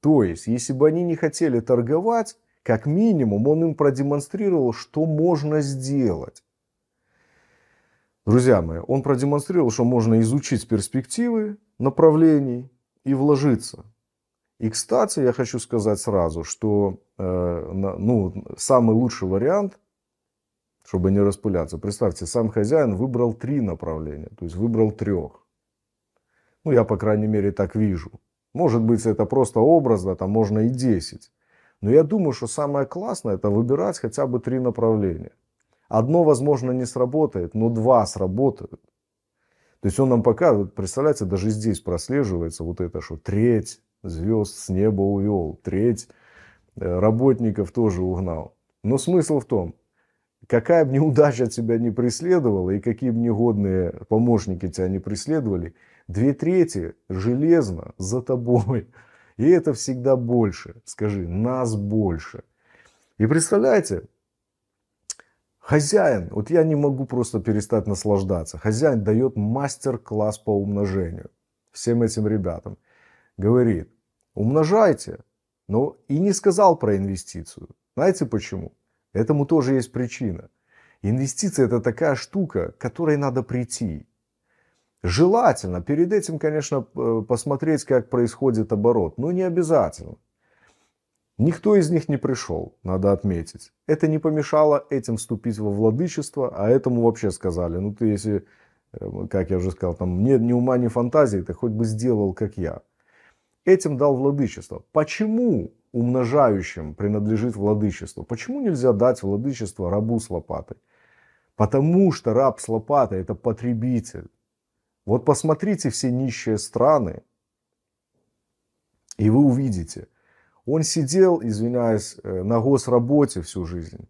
То есть, если бы они не хотели торговать, как минимум он им продемонстрировал, что можно сделать. Друзья мои, он продемонстрировал, что можно изучить перспективы направлений и вложиться. И, кстати, я хочу сказать сразу, что э, ну, самый лучший вариант, чтобы не распыляться, представьте, сам хозяин выбрал три направления, то есть выбрал трех. Ну, я, по крайней мере, так вижу. Может быть, это просто образно, там можно и 10. Но я думаю, что самое классное – это выбирать хотя бы три направления. Одно, возможно, не сработает, но два сработают. То есть он нам показывает, представляете, даже здесь прослеживается вот это, что треть, звезд с неба увел, треть э, работников тоже угнал. Но смысл в том, какая бы неудача тебя не преследовала и какие бы негодные помощники тебя не преследовали, две трети железно за тобой. И это всегда больше. Скажи, нас больше. И представляете, хозяин, вот я не могу просто перестать наслаждаться, хозяин дает мастер-класс по умножению всем этим ребятам – говорит, умножайте, но и не сказал про инвестицию. Знаете почему? Этому тоже есть причина. Инвестиция – это такая штука, к которой надо прийти. Желательно перед этим, конечно, э, посмотреть, как происходит оборот, но не обязательно. Никто из них не пришел, надо отметить. Это не помешало этим вступить во владычество, а этому вообще сказали, ну ты если, э, как я уже сказал, там нет ни ума, ни фантазии, ты хоть бы сделал, как я этим дал владычество. Почему умножающим принадлежит владычество? Почему нельзя дать владычество рабу с лопатой? Потому что раб с лопатой – это потребитель. Вот посмотрите все нищие страны, и вы увидите. Он сидел, извиняюсь, э, на госработе всю жизнь.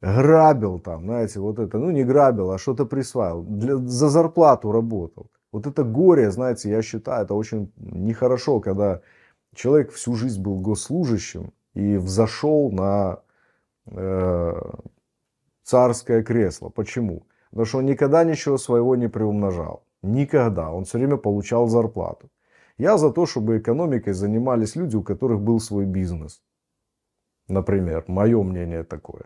Грабил там, знаете, вот это, ну не грабил, а что-то присваивал. Для, за зарплату работал. Вот это горе, знаете, я считаю, это очень нехорошо, когда человек всю жизнь был госслужащим и взошел на э, царское кресло. Почему? Потому что он никогда ничего своего не приумножал. Никогда. Он все время получал зарплату. Я за то, чтобы экономикой занимались люди, у которых был свой бизнес. Например, мое мнение такое.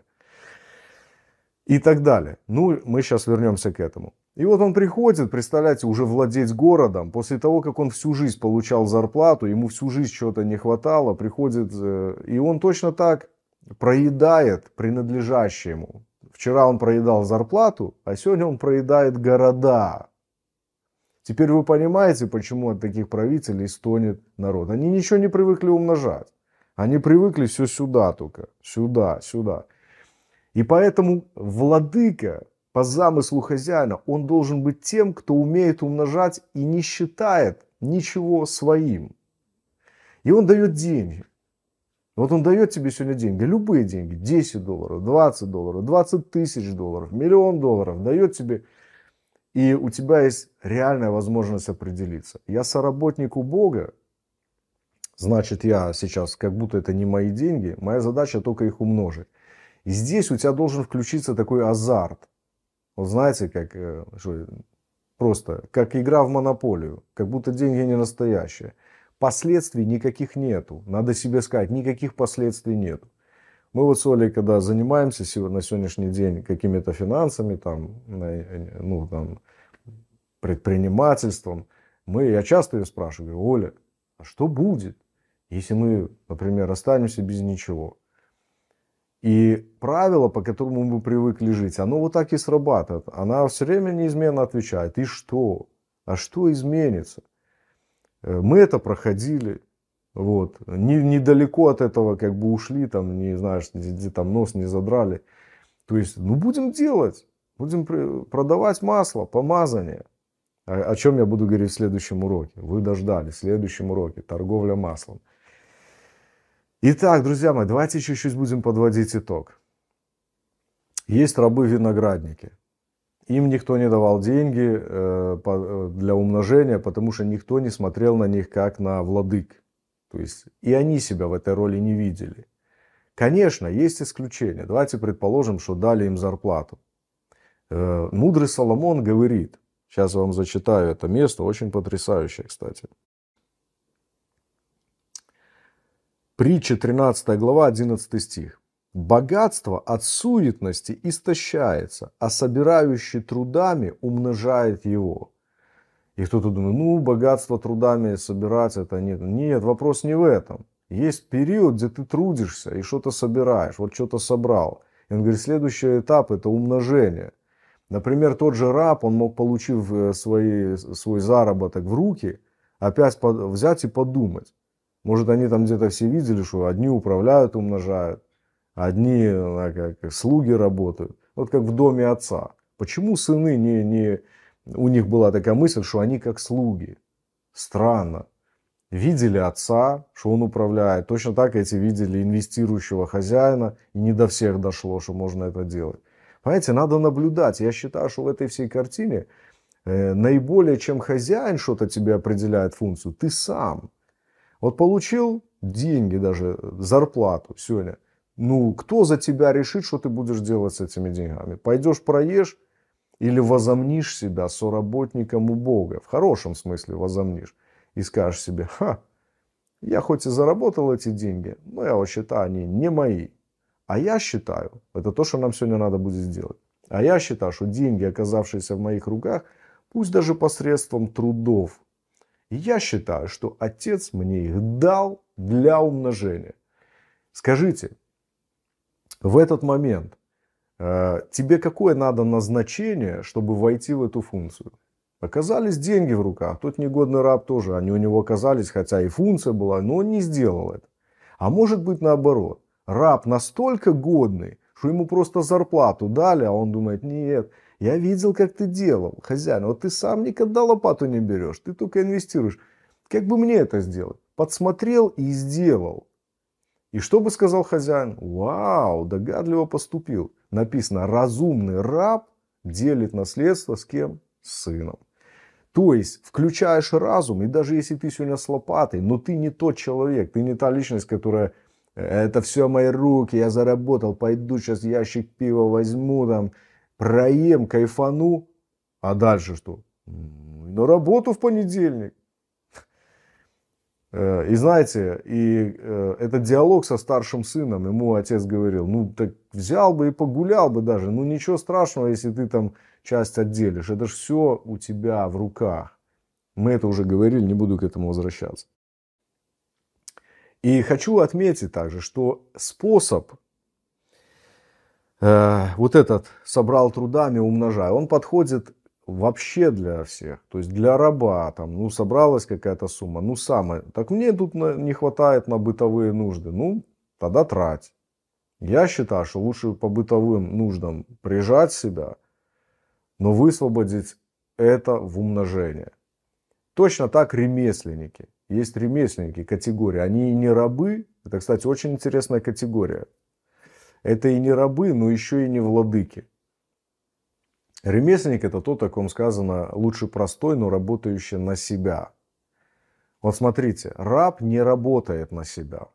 И так далее. Ну, мы сейчас вернемся к этому. И вот он приходит, представляете, уже владеть городом. После того, как он всю жизнь получал зарплату, ему всю жизнь чего-то не хватало, приходит, э, и он точно так проедает принадлежащее ему. Вчера он проедал зарплату, а сегодня он проедает города. Теперь вы понимаете, почему от таких правителей стонет народ. Они ничего не привыкли умножать. Они привыкли все сюда только, сюда, сюда. И поэтому владыка по замыслу хозяина, он должен быть тем, кто умеет умножать и не считает ничего своим. И он дает деньги. Вот он дает тебе сегодня деньги, любые деньги, 10 долларов, 20 долларов, 20 тысяч долларов, миллион долларов, дает тебе, и у тебя есть реальная возможность определиться. Я соработник у Бога, значит, я сейчас, как будто это не мои деньги, моя задача только их умножить. И здесь у тебя должен включиться такой азарт – вот знаете, как э, что, просто как игра в монополию, как будто деньги не настоящие. Последствий никаких нету. Надо себе сказать, никаких последствий нету. Мы вот с Олей, когда занимаемся на сегодняшний день какими-то финансами, там, э, э, ну, там, предпринимательством, мы, я часто ее спрашиваю, Оля, а что будет, если мы, например, останемся без ничего? И правило, по которому мы привыкли жить, оно вот так и срабатывает. Она все время неизменно отвечает. И что? А что изменится? Э, мы это проходили. Вот. не Недалеко от этого как бы ушли, там, не знаешь, где там нос не задрали. То есть, ну, будем делать. Будем продавать масло, помазание. О чем я буду говорить в следующем уроке. Вы дождали. В следующем уроке. Торговля маслом. Итак, друзья мои, давайте еще чуть будем подводить итог. Есть рабы-виноградники. Им никто не давал деньги э, э, для умножения, потому что никто не смотрел на них как на владык. То есть и они себя в этой роли не видели. Конечно, есть исключения. Давайте предположим, что дали им зарплату. Э, мудрый Соломон говорит, сейчас я вам зачитаю это место, очень потрясающее, кстати. Притча 13 глава 11 стих. Богатство от суетности истощается, а собирающий трудами умножает его. И кто-то думает, ну, богатство трудами собирать это нет. Нет, вопрос не в этом. Есть период, где ты трудишься и что-то собираешь, вот что-то собрал. И он говорит, следующий этап – это умножение. Например, тот же раб, он мог, получив э, свои, э, свой заработок в руки, опять взять и подумать, может, они там где-то все видели, что одни управляют, умножают, одни э, как слуги работают. Вот как в доме отца. Почему сыны не, не... У них была такая мысль, что они как слуги. Странно. Видели отца, что он управляет. Точно так эти видели инвестирующего хозяина. И не до всех дошло, что можно это делать. Понимаете, надо наблюдать. Я считаю, что в этой всей картине э, наиболее, чем хозяин что-то тебе определяет функцию, ты сам. Вот получил деньги даже, зарплату сегодня. Ну, кто за тебя решит, что ты будешь делать с этими деньгами? Пойдешь проешь или возомнишь себя соработником у Бога? В хорошем смысле возомнишь. И скажешь себе, ха, я хоть и заработал эти деньги, но я вот считаю, они не мои. А я считаю, это то, что нам сегодня надо будет сделать. А я считаю, что деньги, оказавшиеся в моих руках, пусть даже посредством трудов я считаю, что Отец мне их дал для умножения. Скажите, в этот момент э, тебе какое надо назначение, чтобы войти в эту функцию? Оказались деньги в руках, тот негодный раб тоже, они у него оказались, хотя и функция была, но он не сделал это. А может быть наоборот, раб настолько годный, что ему просто зарплату дали, а он думает, нет, я видел, как ты делал, хозяин. Вот ты сам никогда лопату не берешь, ты только инвестируешь. Как бы мне это сделать? Подсмотрел и сделал. И что бы сказал хозяин? Вау, догадливо поступил. Написано, разумный раб делит наследство с кем? С сыном. То есть включаешь разум, и даже если ты сегодня с лопатой, но ты не тот человек, ты не та личность, которая «Э, это все мои руки, я заработал, пойду сейчас ящик пива возьму там, проем, кайфану, а дальше что? На ну, работу в понедельник. Э, и знаете, и э, этот диалог со старшим сыном, ему отец говорил, ну так взял бы и погулял бы даже, ну ничего страшного, если ты там часть отделишь, это же все у тебя в руках. Мы это уже говорили, не буду к этому возвращаться. И хочу отметить также, что способ Э, вот этот собрал трудами, умножая, он подходит вообще для всех. То есть для раба, там, ну, собралась какая-то сумма, ну, самое. Так мне тут на, не хватает на бытовые нужды. Ну, тогда трать. Я считаю, что лучше по бытовым нуждам прижать себя, но высвободить это в умножение. Точно так ремесленники. Есть ремесленники категории. Они не рабы. Это, кстати, очень интересная категория это и не рабы, но еще и не владыки. Ремесленник – это тот, о ком сказано, лучше простой, но работающий на себя. Вот смотрите, раб не работает на себя.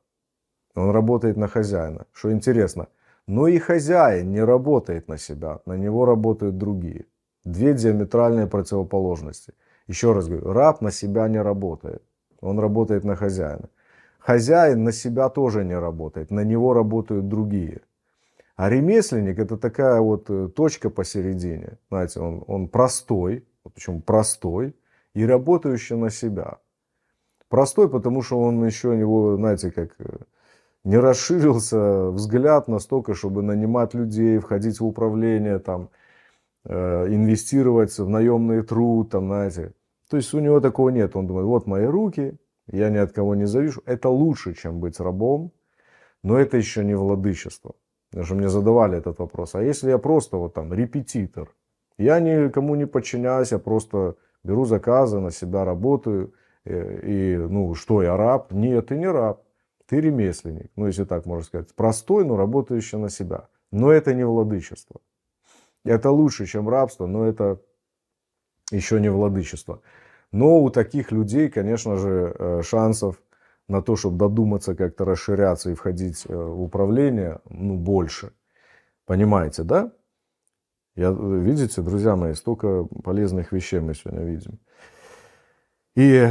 Он работает на хозяина. Что интересно, но и хозяин не работает на себя, на него работают другие. Две диаметральные противоположности. Еще раз говорю, раб на себя не работает, он работает на хозяина. Хозяин на себя тоже не работает, на него работают другие – а ремесленник это такая вот э, точка посередине. Знаете, он, он простой, причем простой, и работающий на себя. Простой, потому что он еще у него, знаете, как э, не расширился взгляд настолько, чтобы нанимать людей, входить в управление, там, э, инвестировать в наемный труд, там, знаете. То есть у него такого нет. Он думает, вот мои руки, я ни от кого не завишу. Это лучше, чем быть рабом, но это еще не владычество даже мне задавали этот вопрос. А если я просто вот там репетитор? Я никому не подчиняюсь, я просто беру заказы, на себя работаю. И, э, и ну что, я раб? Нет, ты не раб. Ты ремесленник. Ну, если так можно сказать. Простой, но работающий на себя. Но это не владычество. Это лучше, чем рабство, но это еще не владычество. Но у таких людей, конечно же, э, шансов на то, чтобы додуматься как-то расширяться и входить э, в управление, ну, больше. Понимаете, да? Я, видите, друзья мои, столько полезных вещей мы сегодня видим. И,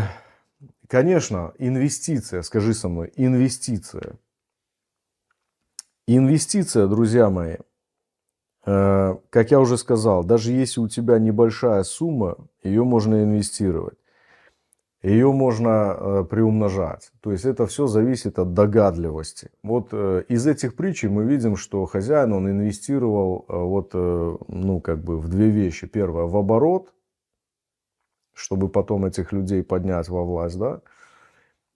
конечно, инвестиция, скажи со мной, инвестиция. Инвестиция, друзья мои, э, как я уже сказал, даже если у тебя небольшая сумма, ее можно инвестировать ее можно э, приумножать. То есть это все зависит от догадливости. Вот э, из этих притчей мы видим, что хозяин, он инвестировал э, вот, ну, как бы в две вещи. Первое, в оборот, чтобы потом этих людей поднять во власть, да.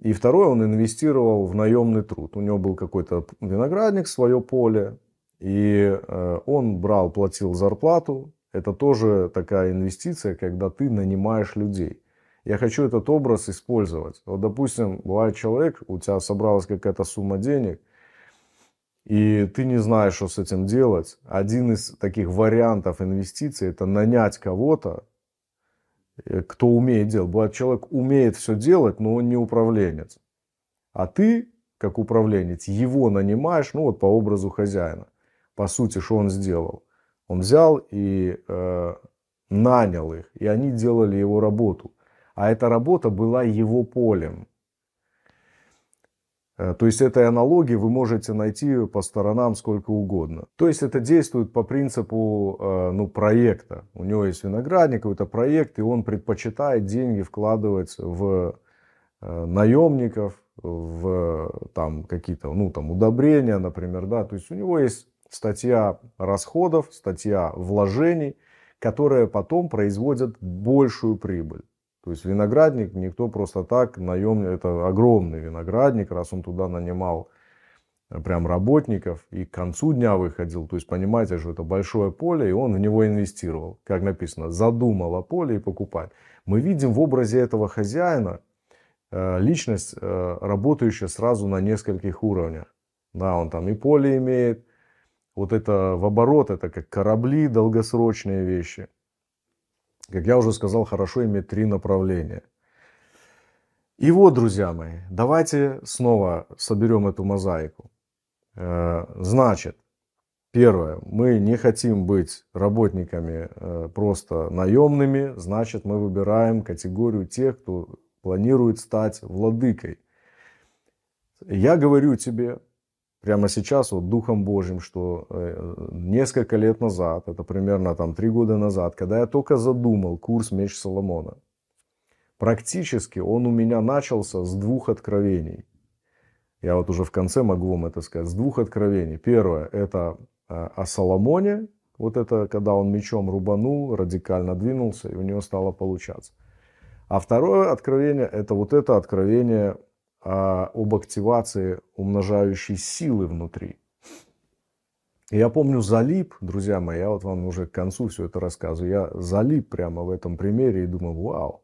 И второе, он инвестировал в наемный труд. У него был какой-то виноградник, свое поле, и он брал, платил зарплату. Это тоже такая инвестиция, когда ты нанимаешь людей я хочу этот образ использовать. Вот, допустим, бывает человек, у тебя собралась какая-то сумма денег, и ты не знаешь, что с этим делать. Один из таких вариантов инвестиций – это нанять кого-то, э, кто умеет делать. Бывает, человек умеет все делать, но он не управленец. А ты, как управленец, его нанимаешь, ну вот по образу хозяина. По сути, что он сделал? Он взял и э, нанял их, и они делали его работу а эта работа была его полем. Э, то есть этой аналогии вы можете найти по сторонам сколько угодно. То есть это действует по принципу э, ну, проекта. У него есть виноградник, какой-то проект, и он предпочитает деньги вкладывать в э, наемников, в там, какие-то ну, там, удобрения, например. Да? То есть у него есть статья расходов, статья вложений, которые потом производят большую прибыль. То есть виноградник никто просто так наем, это огромный виноградник, раз он туда нанимал э, прям работников и к концу дня выходил, то есть понимаете, что это большое поле, и он в него инвестировал, как написано, задумал о поле и покупать. Мы видим в образе этого хозяина э, личность, э, работающая сразу на нескольких уровнях. Да, он там и поле имеет, вот это в оборот, это как корабли, долгосрочные вещи – как я уже сказал, хорошо иметь три направления. И вот, друзья мои, давайте снова соберем эту мозаику. Э, значит, первое, мы не хотим быть работниками э, просто наемными, значит, мы выбираем категорию тех, кто планирует стать владыкой. Я говорю тебе, прямо сейчас вот Духом Божьим, что э, несколько лет назад, это примерно там три года назад, когда я только задумал курс «Меч Соломона», практически он у меня начался с двух откровений. Я вот уже в конце могу вам это сказать. С двух откровений. Первое – это э, о Соломоне, вот это когда он мечом рубанул, радикально двинулся, и у него стало получаться. А второе откровение – это вот это откровение а, об активации умножающей силы внутри. я помню, залип, друзья мои, я вот вам уже к концу все это рассказываю, я залип прямо в этом примере и думаю, вау,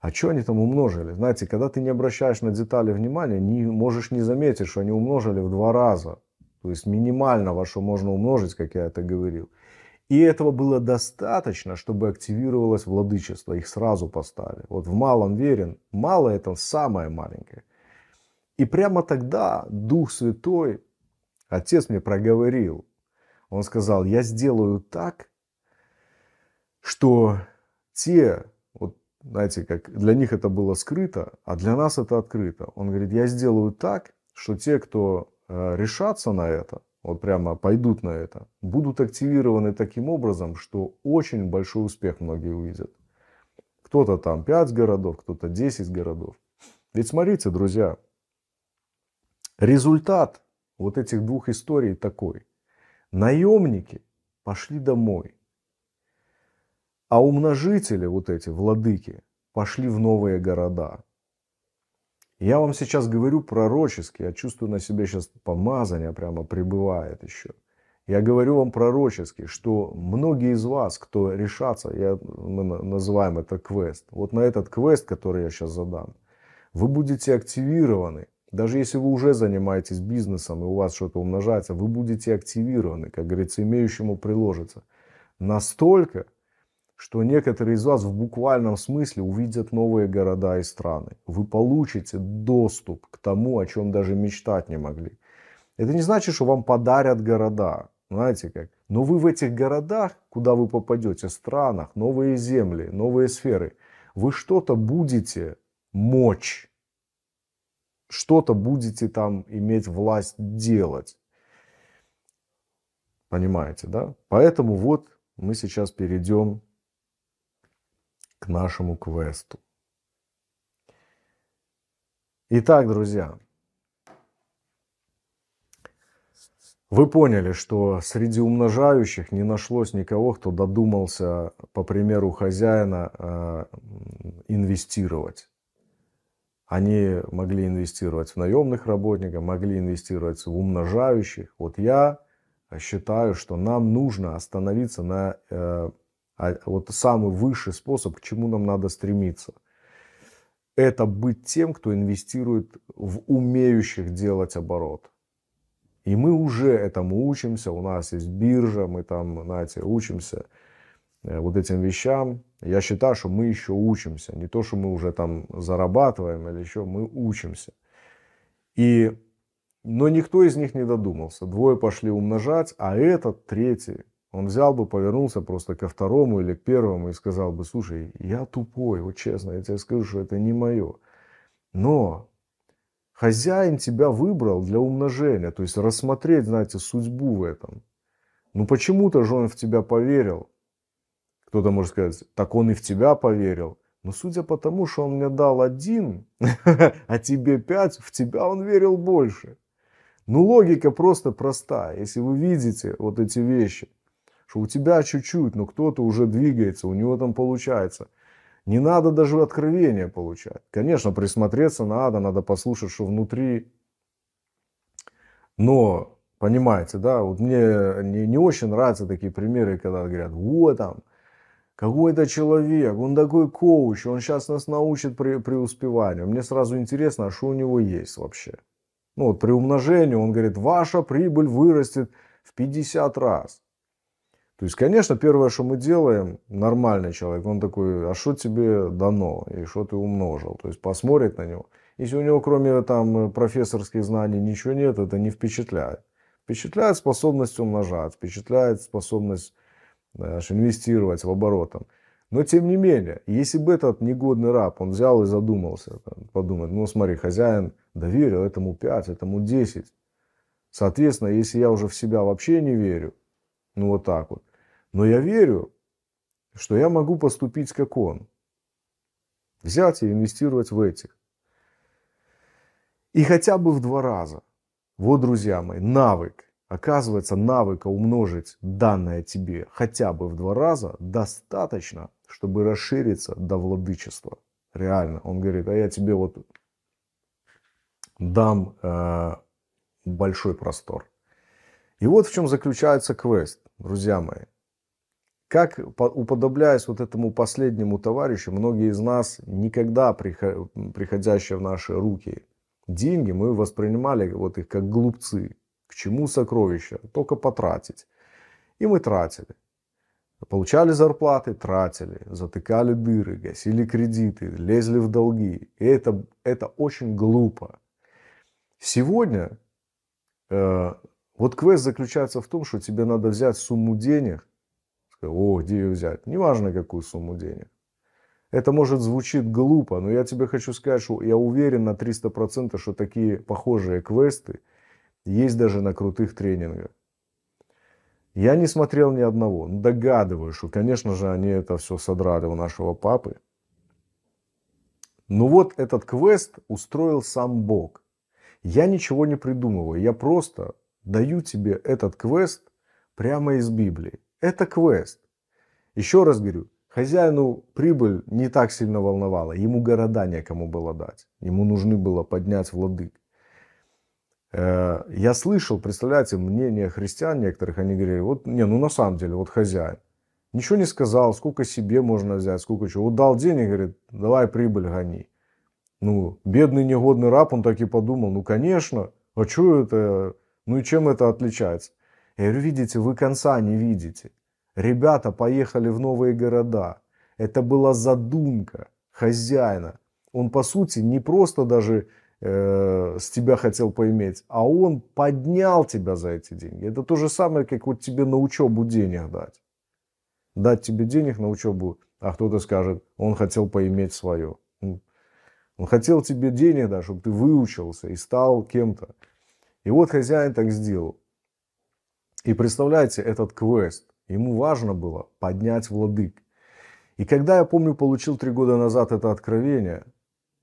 а что они там умножили? Знаете, когда ты не обращаешь на детали внимания, не, можешь не заметить, что они умножили в два раза. То есть минимально во что можно умножить, как я это говорил. И этого было достаточно, чтобы активировалось владычество. Их сразу поставили. Вот в малом верен. Мало это самое маленькое. И прямо тогда Дух Святой, Отец мне проговорил. Он сказал, я сделаю так, что те, вот знаете, как для них это было скрыто, а для нас это открыто. Он говорит, я сделаю так, что те, кто э, решатся на это, вот прямо пойдут на это, будут активированы таким образом, что очень большой успех многие увидят. Кто-то там 5 городов, кто-то 10 городов. Ведь смотрите, друзья, Результат вот этих двух историй такой. Наемники пошли домой, а умножители, вот эти владыки, пошли в новые города. Я вам сейчас говорю пророчески, я чувствую на себе сейчас помазание прямо прибывает еще. Я говорю вам пророчески, что многие из вас, кто решатся, я, мы называем это квест, вот на этот квест, который я сейчас задам, вы будете активированы даже если вы уже занимаетесь бизнесом и у вас что-то умножается, вы будете активированы, как говорится, имеющему приложится. Настолько, что некоторые из вас в буквальном смысле увидят новые города и страны. Вы получите доступ к тому, о чем даже мечтать не могли. Это не значит, что вам подарят города, знаете как. Но вы в этих городах, куда вы попадете, странах, новые земли, новые сферы, вы что-то будете мочь что-то будете там иметь власть делать. Понимаете, да? Поэтому вот мы сейчас перейдем к нашему квесту. Итак, друзья, вы поняли, что среди умножающих не нашлось никого, кто додумался, по примеру хозяина, э, инвестировать. Они могли инвестировать в наемных работников, могли инвестировать в умножающих. Вот я считаю, что нам нужно остановиться на э, а, вот самый высший способ, к чему нам надо стремиться. Это быть тем, кто инвестирует в умеющих делать оборот. И мы уже этому учимся, у нас есть биржа, мы там, знаете, учимся Э, вот этим вещам. Я считаю, что мы еще учимся. Не то, что мы уже там зарабатываем или еще, мы учимся. И, но никто из них не додумался. Двое пошли умножать, а этот третий, он взял бы, повернулся просто ко второму или к первому и сказал бы, слушай, я тупой, вот честно, я тебе скажу, что это не мое. Но хозяин тебя выбрал для умножения, то есть рассмотреть, знаете, судьбу в этом. Ну почему-то же он в тебя поверил, кто-то может сказать, так он и в тебя поверил. Но судя по тому, что он мне дал один, а тебе пять, в тебя он верил больше. Ну, логика просто проста. Если вы видите вот эти вещи, что у тебя чуть-чуть, но кто-то уже двигается, у него там получается. Не надо даже откровения получать. Конечно, присмотреться надо, надо послушать, что внутри. Но Понимаете, да? Вот мне не, не очень нравятся такие примеры, когда говорят, вот там, какой это человек, он такой коуч, он сейчас нас научит при, преуспеванию. Мне сразу интересно, а что у него есть вообще? Ну вот при умножении он говорит, ваша прибыль вырастет в 50 раз. То есть, конечно, первое, что мы делаем, нормальный человек, он такой, а что тебе дано и что ты умножил? То есть, посмотрит на него. Если у него кроме там профессорских знаний ничего нет, это не впечатляет. Впечатляет способность умножать, впечатляет способность инвестировать в оборотом, Но тем не менее, если бы этот негодный раб, он взял и задумался, там, подумать, ну смотри, хозяин доверил этому 5, этому 10. Соответственно, если я уже в себя вообще не верю, ну вот так вот, но я верю, что я могу поступить как он. Взять и инвестировать в этих. И хотя бы в два раза. Вот, друзья мои, навык. Оказывается, навыка умножить данное тебе хотя бы в два раза достаточно, чтобы расшириться до владычества. Реально. Он говорит, а я тебе вот дам э, большой простор. И вот в чем заключается квест, друзья мои. Как уподобляясь вот этому последнему товарищу, многие из нас никогда, приходящие в наши руки деньги, мы воспринимали вот их как глупцы. К чему сокровища? Только потратить. И мы тратили. Получали зарплаты, тратили, затыкали дыры, гасили кредиты, лезли в долги. И это, это очень глупо. Сегодня э, вот квест заключается в том, что тебе надо взять сумму денег. О, где ее взять? Неважно, какую сумму денег. Это, может, звучит глупо, но я тебе хочу сказать, что я уверен на 300%, что такие похожие квесты – есть даже на крутых тренингах. Я не смотрел ни одного. Ну, догадываюсь, что, конечно же, они это все содрали у нашего папы. Но ну вот этот квест устроил сам Бог. Я ничего не придумываю. Я просто даю тебе этот квест прямо из Библии. Это квест. Еще раз говорю, хозяину прибыль не так сильно волновала. Ему города некому было дать. Ему нужны было поднять владык. Э, я слышал, представляете, мнение христиан некоторых, они говорили, вот, не, ну на самом деле, вот хозяин. Ничего не сказал, сколько себе можно взять, сколько чего. Вот дал денег, говорит, давай прибыль гони. Ну, бедный негодный раб, он так и подумал, ну, конечно, а что это, ну и чем это отличается? Я говорю, видите, вы конца не видите. Ребята поехали в новые города. Это была задумка хозяина. Он, по сути, не просто даже Э, с тебя хотел поиметь, а он поднял тебя за эти деньги. Это то же самое, как вот тебе на учебу денег дать. Дать тебе денег на учебу, а кто-то скажет, он хотел поиметь свое. Он хотел тебе денег, да, чтобы ты выучился и стал кем-то. И вот хозяин так сделал. И представляете, этот квест, ему важно было поднять владык. И когда я помню, получил три года назад это откровение,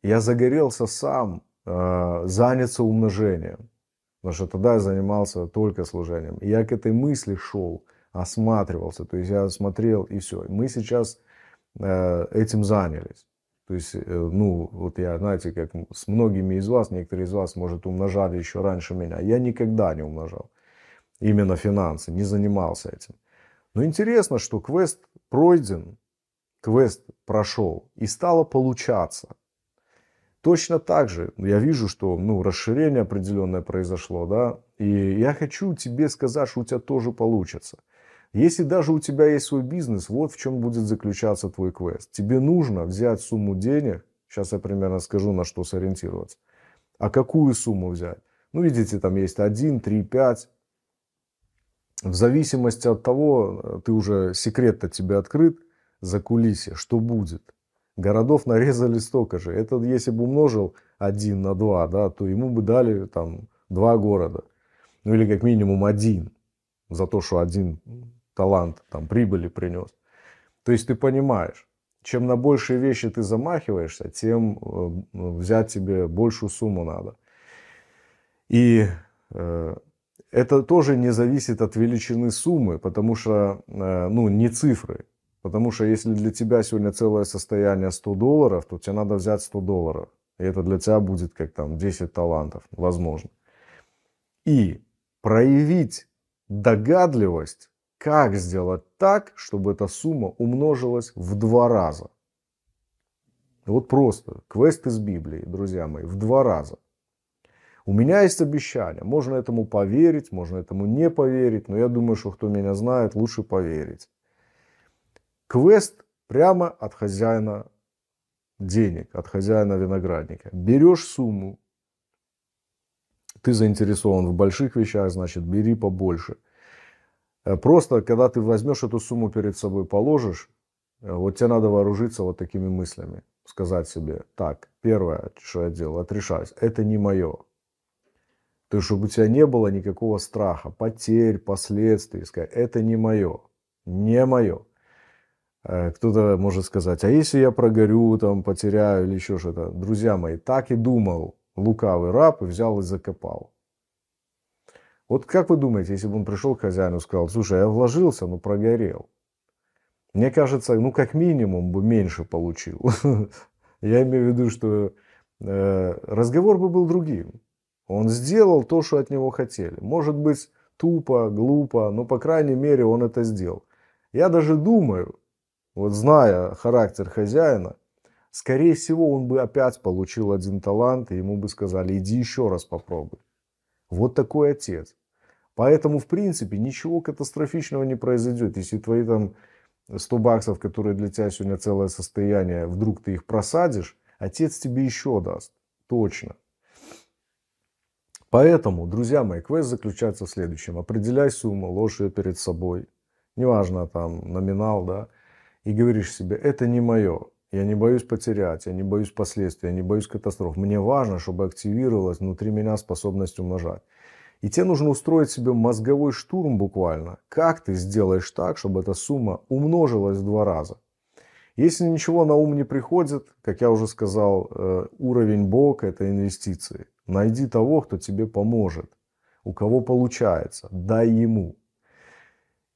я загорелся сам Э, заняться умножением. Потому что тогда я занимался только служением. И я к этой мысли шел, осматривался. То есть я смотрел и все. Мы сейчас э, этим занялись. То есть, э, ну, вот я, знаете, как с многими из вас, некоторые из вас, может, умножали еще раньше меня. Я никогда не умножал именно финансы, не занимался этим. Но интересно, что квест пройден, квест прошел и стало получаться. Точно так же я вижу, что ну, расширение определенное произошло, да, и я хочу тебе сказать, что у тебя тоже получится. Если даже у тебя есть свой бизнес, вот в чем будет заключаться твой квест. Тебе нужно взять сумму денег, сейчас я примерно скажу, на что сориентироваться, а какую сумму взять. Ну, видите, там есть 1, 3, 5. В зависимости от того, э, ты уже секрет-то тебе открыт за кулисе, что будет – Городов нарезали столько же. Это если бы умножил один на два, да, то ему бы дали там два города. Ну или как минимум один. За то, что один талант там прибыли принес. То есть ты понимаешь, чем на большие вещи ты замахиваешься, тем э, взять тебе большую сумму надо. И э, это тоже не зависит от величины суммы, потому что э, ну, не цифры. Потому что если для тебя сегодня целое состояние 100 долларов, то тебе надо взять 100 долларов. И это для тебя будет как там 10 талантов, возможно. И проявить догадливость, как сделать так, чтобы эта сумма умножилась в два раза. Вот просто квест из Библии, друзья мои, в два раза. У меня есть обещание. Можно этому поверить, можно этому не поверить, но я думаю, что кто меня знает, лучше поверить. Квест прямо от хозяина денег, от хозяина виноградника. Берешь сумму, ты заинтересован в больших вещах, значит, бери побольше. Э, просто, когда ты возьмешь эту сумму перед собой, положишь, э, вот тебе надо вооружиться вот такими мыслями. Сказать себе, так, первое, что я делал, отрешаюсь, это не мое. То есть, чтобы у тебя не было никакого страха, потерь, последствий. Сказать, это не мое, не мое. Э, кто-то может сказать, а если я прогорю, там, потеряю или еще что-то? Друзья мои, так и думал лукавый раб и взял и закопал. Вот как вы думаете, если бы он пришел к хозяину и сказал, слушай, я вложился, но прогорел. Мне кажется, ну как минимум бы меньше получил. Я имею в виду, что э, разговор бы был другим. Он сделал то, что от него хотели. Может быть, тупо, глупо, но по крайней мере он это сделал. Я даже думаю, вот зная характер хозяина, скорее всего, он бы опять получил один талант, и ему бы сказали, иди еще раз попробуй. Вот такой отец. Поэтому, в принципе, ничего катастрофичного не произойдет. Если твои там 100 баксов, которые для тебя сегодня целое состояние, вдруг ты их просадишь, отец тебе еще даст. Точно. Поэтому, друзья мои, квест заключается в следующем. Определяй сумму, ложь ее перед собой. Неважно, там, номинал, да и говоришь себе, это не мое, я не боюсь потерять, я не боюсь последствий, я не боюсь катастроф. Мне важно, чтобы активировалась внутри меня способность умножать. И тебе нужно устроить себе мозговой штурм буквально. Как ты сделаешь так, чтобы эта сумма умножилась в два раза? Если ничего на ум не приходит, как я уже сказал, э, уровень Бога – это инвестиции. Найди того, кто тебе поможет, у кого получается, дай ему.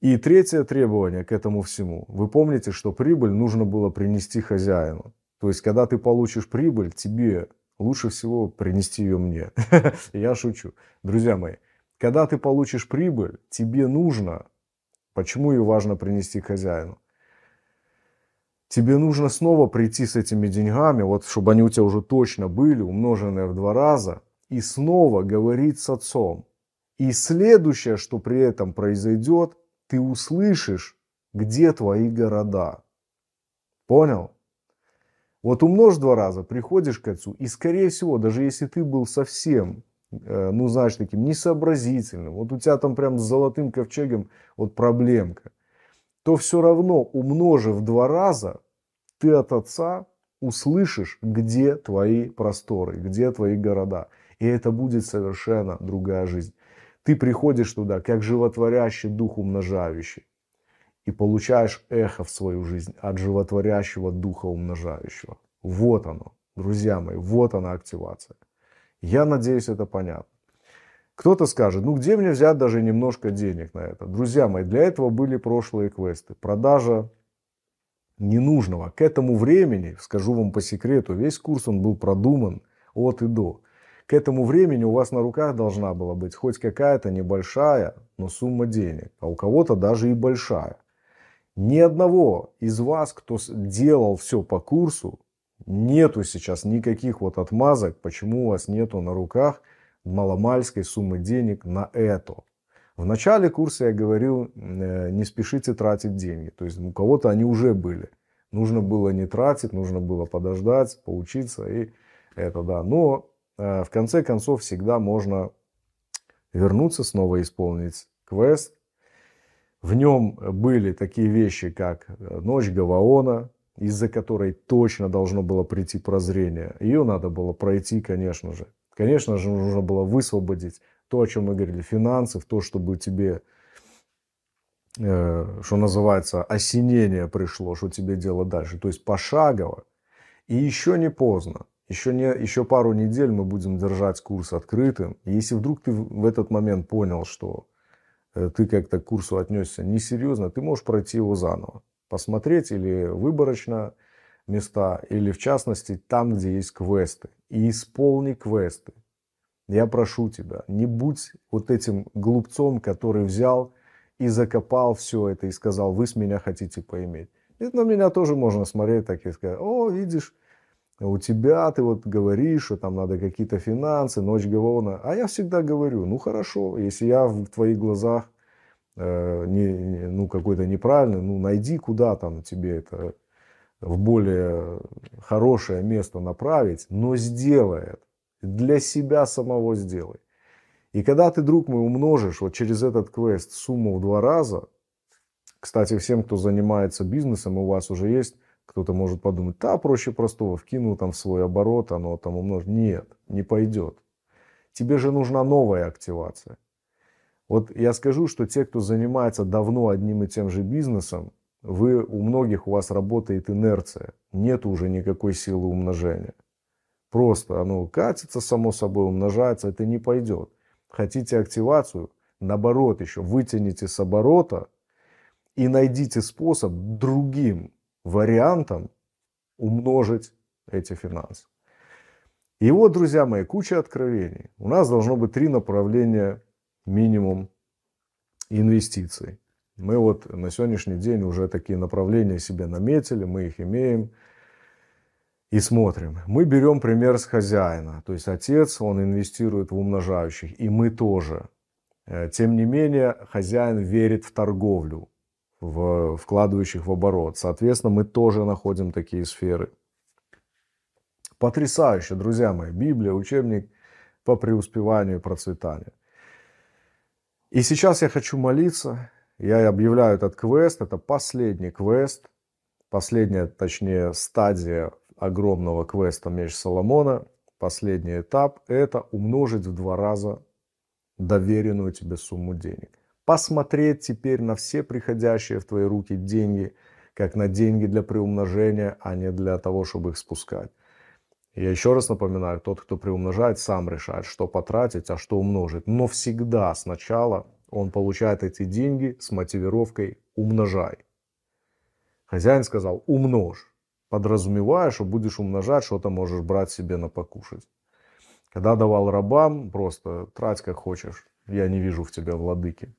И третье требование к этому всему. Вы помните, что прибыль нужно было принести хозяину. То есть, когда ты получишь прибыль, тебе лучше всего принести ее мне. Я шучу. Друзья мои, когда ты получишь прибыль, тебе нужно, почему ее важно принести хозяину, тебе нужно снова прийти с этими деньгами, вот чтобы они у тебя уже точно были, умноженные в два раза, и снова говорить с отцом. И следующее, что при этом произойдет, ты услышишь, где твои города. Понял? Вот умножь два раза, приходишь к отцу, и, скорее всего, даже если ты был совсем, э, ну, знаешь, таким несообразительным, вот у тебя там прям с золотым ковчегом вот проблемка, то все равно, умножив два раза, ты от отца услышишь, где твои просторы, где твои города. И это будет совершенно другая жизнь. Ты приходишь туда, как животворящий дух умножающий. И получаешь эхо в свою жизнь от животворящего духа умножающего. Вот оно, друзья мои, вот она активация. Я надеюсь, это понятно. Кто-то скажет, ну где мне взять даже немножко денег на это? Друзья мои, для этого были прошлые квесты. Продажа ненужного. К этому времени, скажу вам по секрету, весь курс он был продуман от и до к этому времени у вас на руках должна была быть хоть какая-то небольшая, но сумма денег, а у кого-то даже и большая. Ни одного из вас, кто делал все по курсу, нету сейчас никаких вот отмазок, почему у вас нету на руках маломальской суммы денег на это. В начале курса я говорил, э, не спешите тратить деньги. То есть у кого-то они уже были. Нужно было не тратить, нужно было подождать, поучиться и это да. Но Э, в конце концов всегда можно вернуться, снова исполнить квест. В нем были такие вещи, как э, «Ночь Гаваона», из-за которой точно должно было прийти прозрение. Ее надо было пройти, конечно же. Конечно же, нужно было высвободить то, о чем мы говорили, финансы, в то, чтобы тебе, э, что называется, осенение пришло, что тебе делать дальше. То есть пошагово. И еще не поздно. Еще, не, еще пару недель мы будем держать курс открытым. И если вдруг ты в этот момент понял, что э, ты как-то к курсу отнесся несерьезно, ты можешь пройти его заново. Посмотреть или выборочно места, или в частности там, где есть квесты. И исполни квесты. Я прошу тебя, не будь вот этим глупцом, который взял и закопал все это и сказал, вы с меня хотите поиметь. Это на меня тоже можно смотреть так и сказать, о, видишь, а у тебя ты вот говоришь, что там надо какие-то финансы, ночь говно. А я всегда говорю, ну хорошо, если я в твоих глазах э, не, ну какой-то неправильный, ну найди куда там тебе это в более хорошее место направить, но сделай это. Для себя самого сделай. И когда ты, друг мой, умножишь вот через этот квест сумму в два раза, кстати, всем, кто занимается бизнесом, у вас уже есть кто-то может подумать, да, проще простого, вкину там в свой оборот, оно там умножит. Нет, не пойдет. Тебе же нужна новая активация. Вот я скажу, что те, кто занимается давно одним и тем же бизнесом, вы, у многих у вас работает инерция. Нет уже никакой силы умножения. Просто оно катится, само собой умножается, это не пойдет. Хотите активацию? Наоборот еще, вытяните с оборота и найдите способ другим вариантом умножить эти финансы. И вот, друзья мои, куча откровений. У нас должно быть три направления минимум инвестиций. Мы вот на сегодняшний день уже такие направления себе наметили, мы их имеем и смотрим. Мы берем пример с хозяина. То есть отец, он инвестирует в умножающих, и мы тоже. Э, тем не менее, хозяин верит в торговлю в вкладывающих в оборот. Соответственно, мы тоже находим такие сферы. Потрясающе, друзья мои. Библия, учебник по преуспеванию и процветанию. И сейчас я хочу молиться. Я объявляю этот квест. Это последний квест. Последняя, точнее, стадия огромного квеста «Меч Соломона». Последний этап – это умножить в два раза доверенную тебе сумму денег посмотреть теперь на все приходящие в твои руки деньги, как на деньги для приумножения, а не для того, чтобы их спускать. Я еще раз напоминаю, тот, кто приумножает, сам решает, что потратить, а что умножить. Но всегда сначала он получает эти деньги с мотивировкой «умножай». Хозяин сказал «умножь», подразумевая, что будешь умножать, что-то можешь брать себе на покушать. Когда давал рабам, просто трать как хочешь, я не вижу в тебя владыки.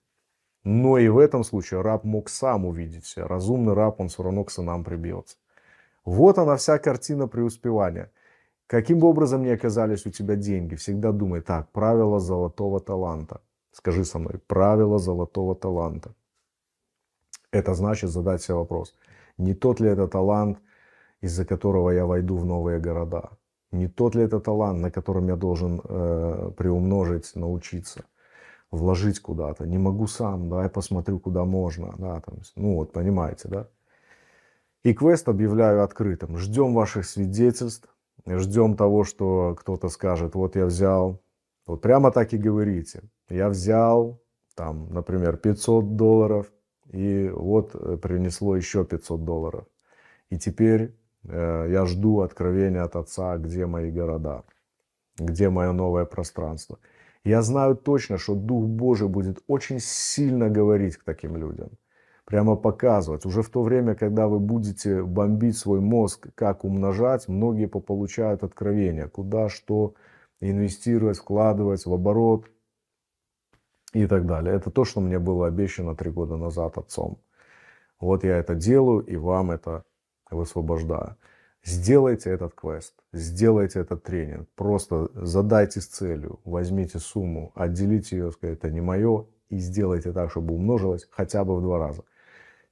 Но и в этом случае раб мог сам увидеть. Разумный раб, он все равно к сынам прибьется. Вот она вся картина преуспевания. Каким бы образом ни оказались у тебя деньги, всегда думай так, правило золотого таланта. Скажи со мной, правило золотого таланта. Это значит задать себе вопрос, не тот ли это талант, из-за которого я войду в новые города? Не тот ли это талант, на котором я должен э, приумножить, научиться? вложить куда-то, не могу сам, давай посмотрю, куда можно, да, там, ну вот, понимаете, да. И квест объявляю открытым. Ждем ваших свидетельств, ждем того, что кто-то скажет, вот я взял, вот прямо так и говорите, я взял, там, например, 500 долларов, и вот э, принесло еще 500 долларов. И теперь э, я жду откровения от отца, где мои города, где мое новое пространство – я знаю точно, что Дух Божий будет очень сильно говорить к таким людям. Прямо показывать. Уже в то время, когда вы будете бомбить свой мозг, как умножать, многие получают откровения, куда что инвестировать, вкладывать в оборот и так далее. Это то, что мне было обещано три года назад отцом. Вот я это делаю, и вам это высвобождаю. Сделайте этот квест, сделайте этот тренинг, просто задайтесь целью, возьмите сумму, отделите ее, скажите, это не мое, и сделайте так, чтобы умножилось хотя бы в два раза.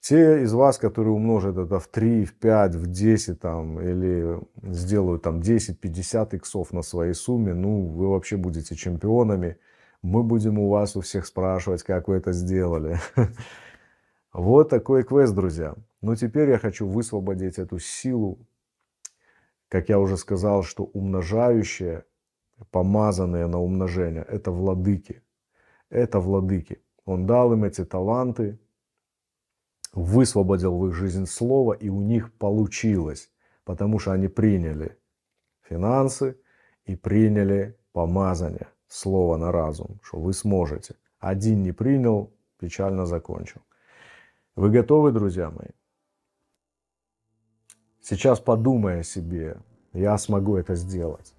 Те из вас, которые умножат это в 3, в 5, в 10 там, или сделают там 10-50 иксов на своей сумме, ну, вы вообще будете чемпионами. Мы будем у вас у всех спрашивать, как вы это сделали. Вот такой квест, друзья. Но теперь я хочу высвободить эту силу как я уже сказал, что умножающие, помазанные на умножение, это владыки. Это владыки. Он дал им эти таланты, высвободил в их жизнь слово, и у них получилось, потому что они приняли финансы и приняли помазание, слово на разум, что вы сможете. Один не принял, печально закончил. Вы готовы, друзья мои? Сейчас подумай о себе, я смогу это сделать.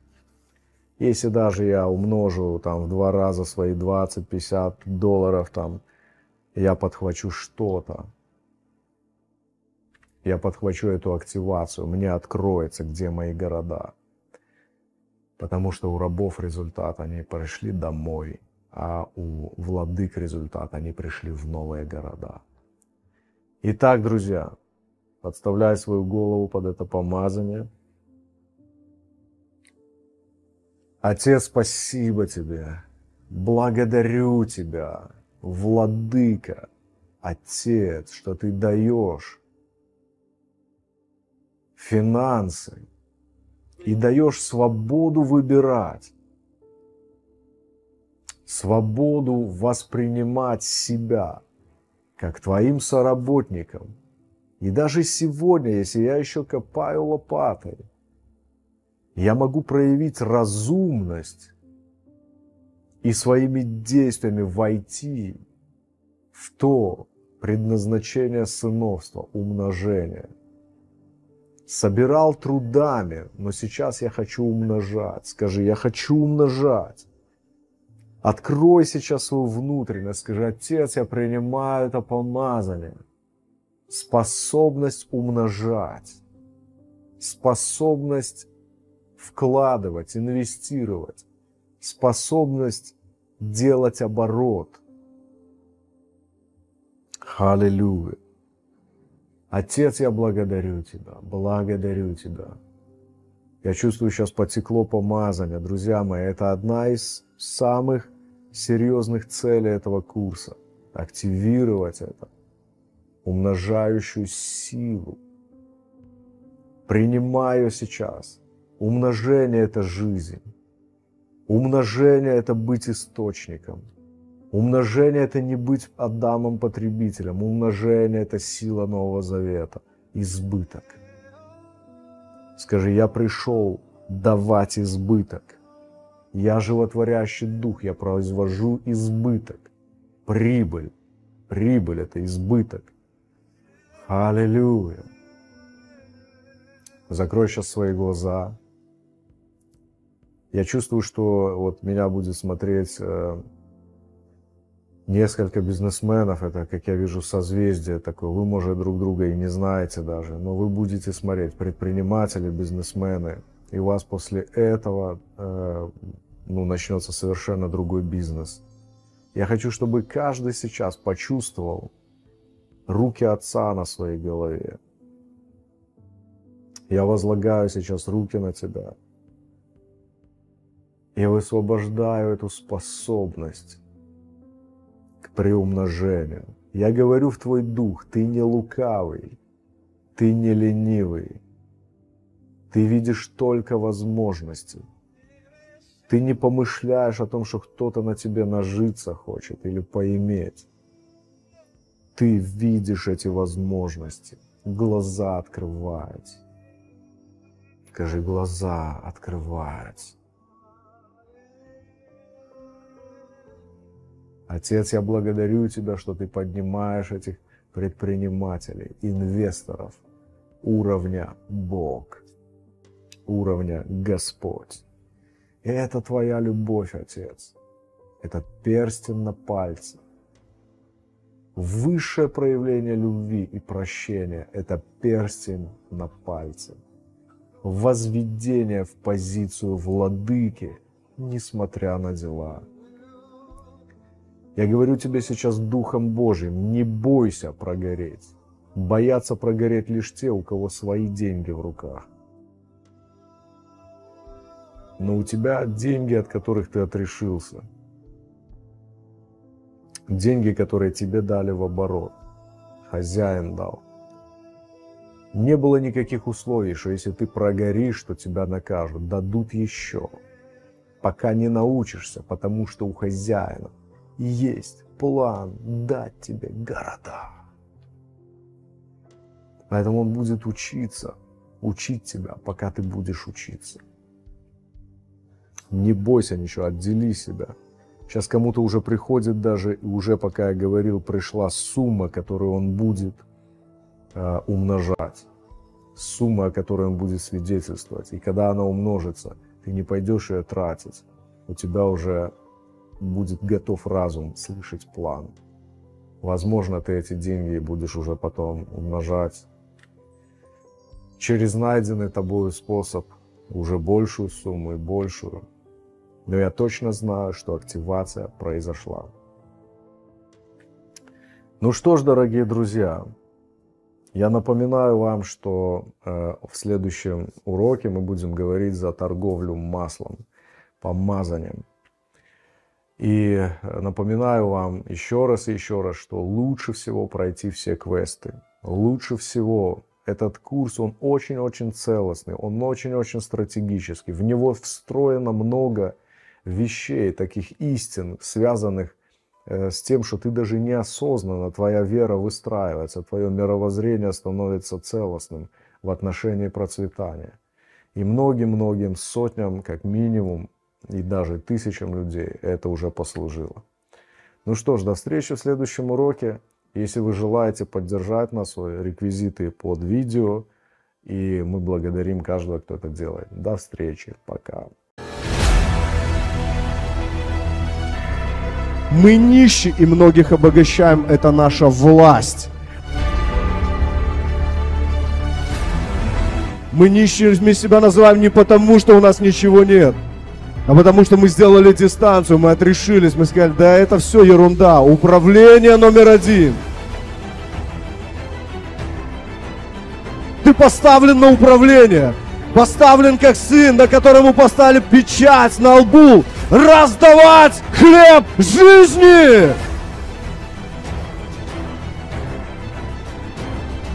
Если даже я умножу там в два раза свои 20-50 долларов, там, я подхвачу что-то. Я подхвачу эту активацию, мне откроется, где мои города. Потому что у рабов результат, они пришли домой, а у владык результат, они пришли в новые города. Итак, друзья, подставляй свою голову под это помазание. Отец, спасибо тебе, благодарю тебя, Владыка, Отец, что ты даешь финансы и даешь свободу выбирать, свободу воспринимать себя как твоим соработником – и даже сегодня, если я еще копаю лопатой, я могу проявить разумность и своими действиями войти в то предназначение сыновства, умножение. Собирал трудами, но сейчас я хочу умножать. Скажи, я хочу умножать. Открой сейчас свою внутренность, скажи, Отец, я принимаю это помазание – способность умножать, способность вкладывать, инвестировать, способность делать оборот. Аллилуйя. Отец, я благодарю Тебя, благодарю Тебя. Я чувствую, сейчас потекло помазание. Друзья мои, это одна из самых серьезных целей этого курса. Активировать это умножающую силу. Принимаю сейчас. Умножение – это жизнь. Умножение – это быть источником. Умножение – это не быть Адамом-потребителем. Умножение – это сила Нового Завета, избыток. Скажи, я пришел давать избыток. Я животворящий дух, я произвожу избыток. Прибыль. Прибыль – это избыток. Аллилуйя. Закрой сейчас свои глаза. Я чувствую, что вот меня будет смотреть э, несколько бизнесменов. Это, как я вижу, созвездие такое. Вы, может, друг друга и не знаете даже, но вы будете смотреть предприниматели, бизнесмены. И у вас после этого э, ну, начнется совершенно другой бизнес. Я хочу, чтобы каждый сейчас почувствовал, руки Отца на своей голове. Я возлагаю сейчас руки на тебя. Я высвобождаю эту способность к приумножению. Я говорю в твой дух, ты не лукавый, ты не ленивый, ты видишь только возможности. Ты не помышляешь о том, что кто-то на тебе нажиться хочет или поиметь. Ты видишь эти возможности. Глаза открывать. Скажи, глаза открывать. Отец, я благодарю Тебя, что Ты поднимаешь этих предпринимателей, инвесторов уровня Бог, уровня Господь. И Это Твоя любовь, Отец. этот перстень на пальце. Высшее проявление любви и прощения – это перстень на пальце. Возведение в позицию владыки, несмотря на дела. Я говорю тебе сейчас Духом Божьим, не бойся прогореть. Боятся прогореть лишь те, у кого свои деньги в руках. Но у тебя деньги, от которых ты отрешился – деньги, которые тебе дали в оборот. Хозяин дал. Не было никаких условий, что если ты прогоришь, то тебя накажут, дадут еще. Пока не научишься, потому что у хозяина есть план дать тебе города. Поэтому он будет учиться, учить тебя, пока ты будешь учиться. Не бойся ничего, отдели себя – Сейчас кому-то уже приходит даже, и уже, пока я говорил, пришла сумма, которую он будет э, умножать. Сумма, о которой он будет свидетельствовать. И когда она умножится, ты не пойдешь ее тратить. У тебя уже будет готов разум слышать план. Возможно, ты эти деньги будешь уже потом умножать через найденный тобой способ уже большую сумму и большую но я точно знаю, что активация произошла. Ну что ж, дорогие друзья, я напоминаю вам, что э, в следующем уроке мы будем говорить за торговлю маслом, помазанием. И э, напоминаю вам еще раз и еще раз, что лучше всего пройти все квесты. Лучше всего этот курс, он очень-очень целостный, он очень-очень стратегический. В него встроено много вещей, таких истин, связанных э, с тем, что ты даже неосознанно, твоя вера выстраивается, твое мировоззрение становится целостным в отношении процветания. И многим-многим сотням, как минимум, и даже тысячам людей это уже послужило. Ну что ж, до встречи в следующем уроке. Если вы желаете поддержать нас, реквизиты под видео, и мы благодарим каждого, кто это делает. До встречи, пока. Мы нищи и многих обогащаем. Это наша власть. Мы нищими себя называем не потому, что у нас ничего нет, а потому что мы сделали дистанцию, мы отрешились, мы сказали, да это все ерунда, управление номер один. Ты поставлен на управление, поставлен как сын, на которому поставили печать на лбу, раздавать хлеб жизни!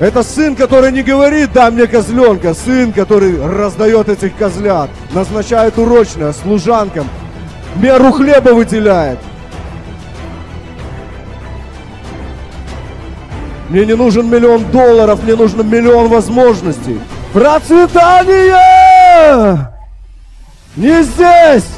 Это сын, который не говорит, да мне козленка, сын, который раздает этих козлят, назначает урочное служанкам, меру хлеба выделяет. Мне не нужен миллион долларов, мне нужен миллион возможностей. Процветание! Не здесь!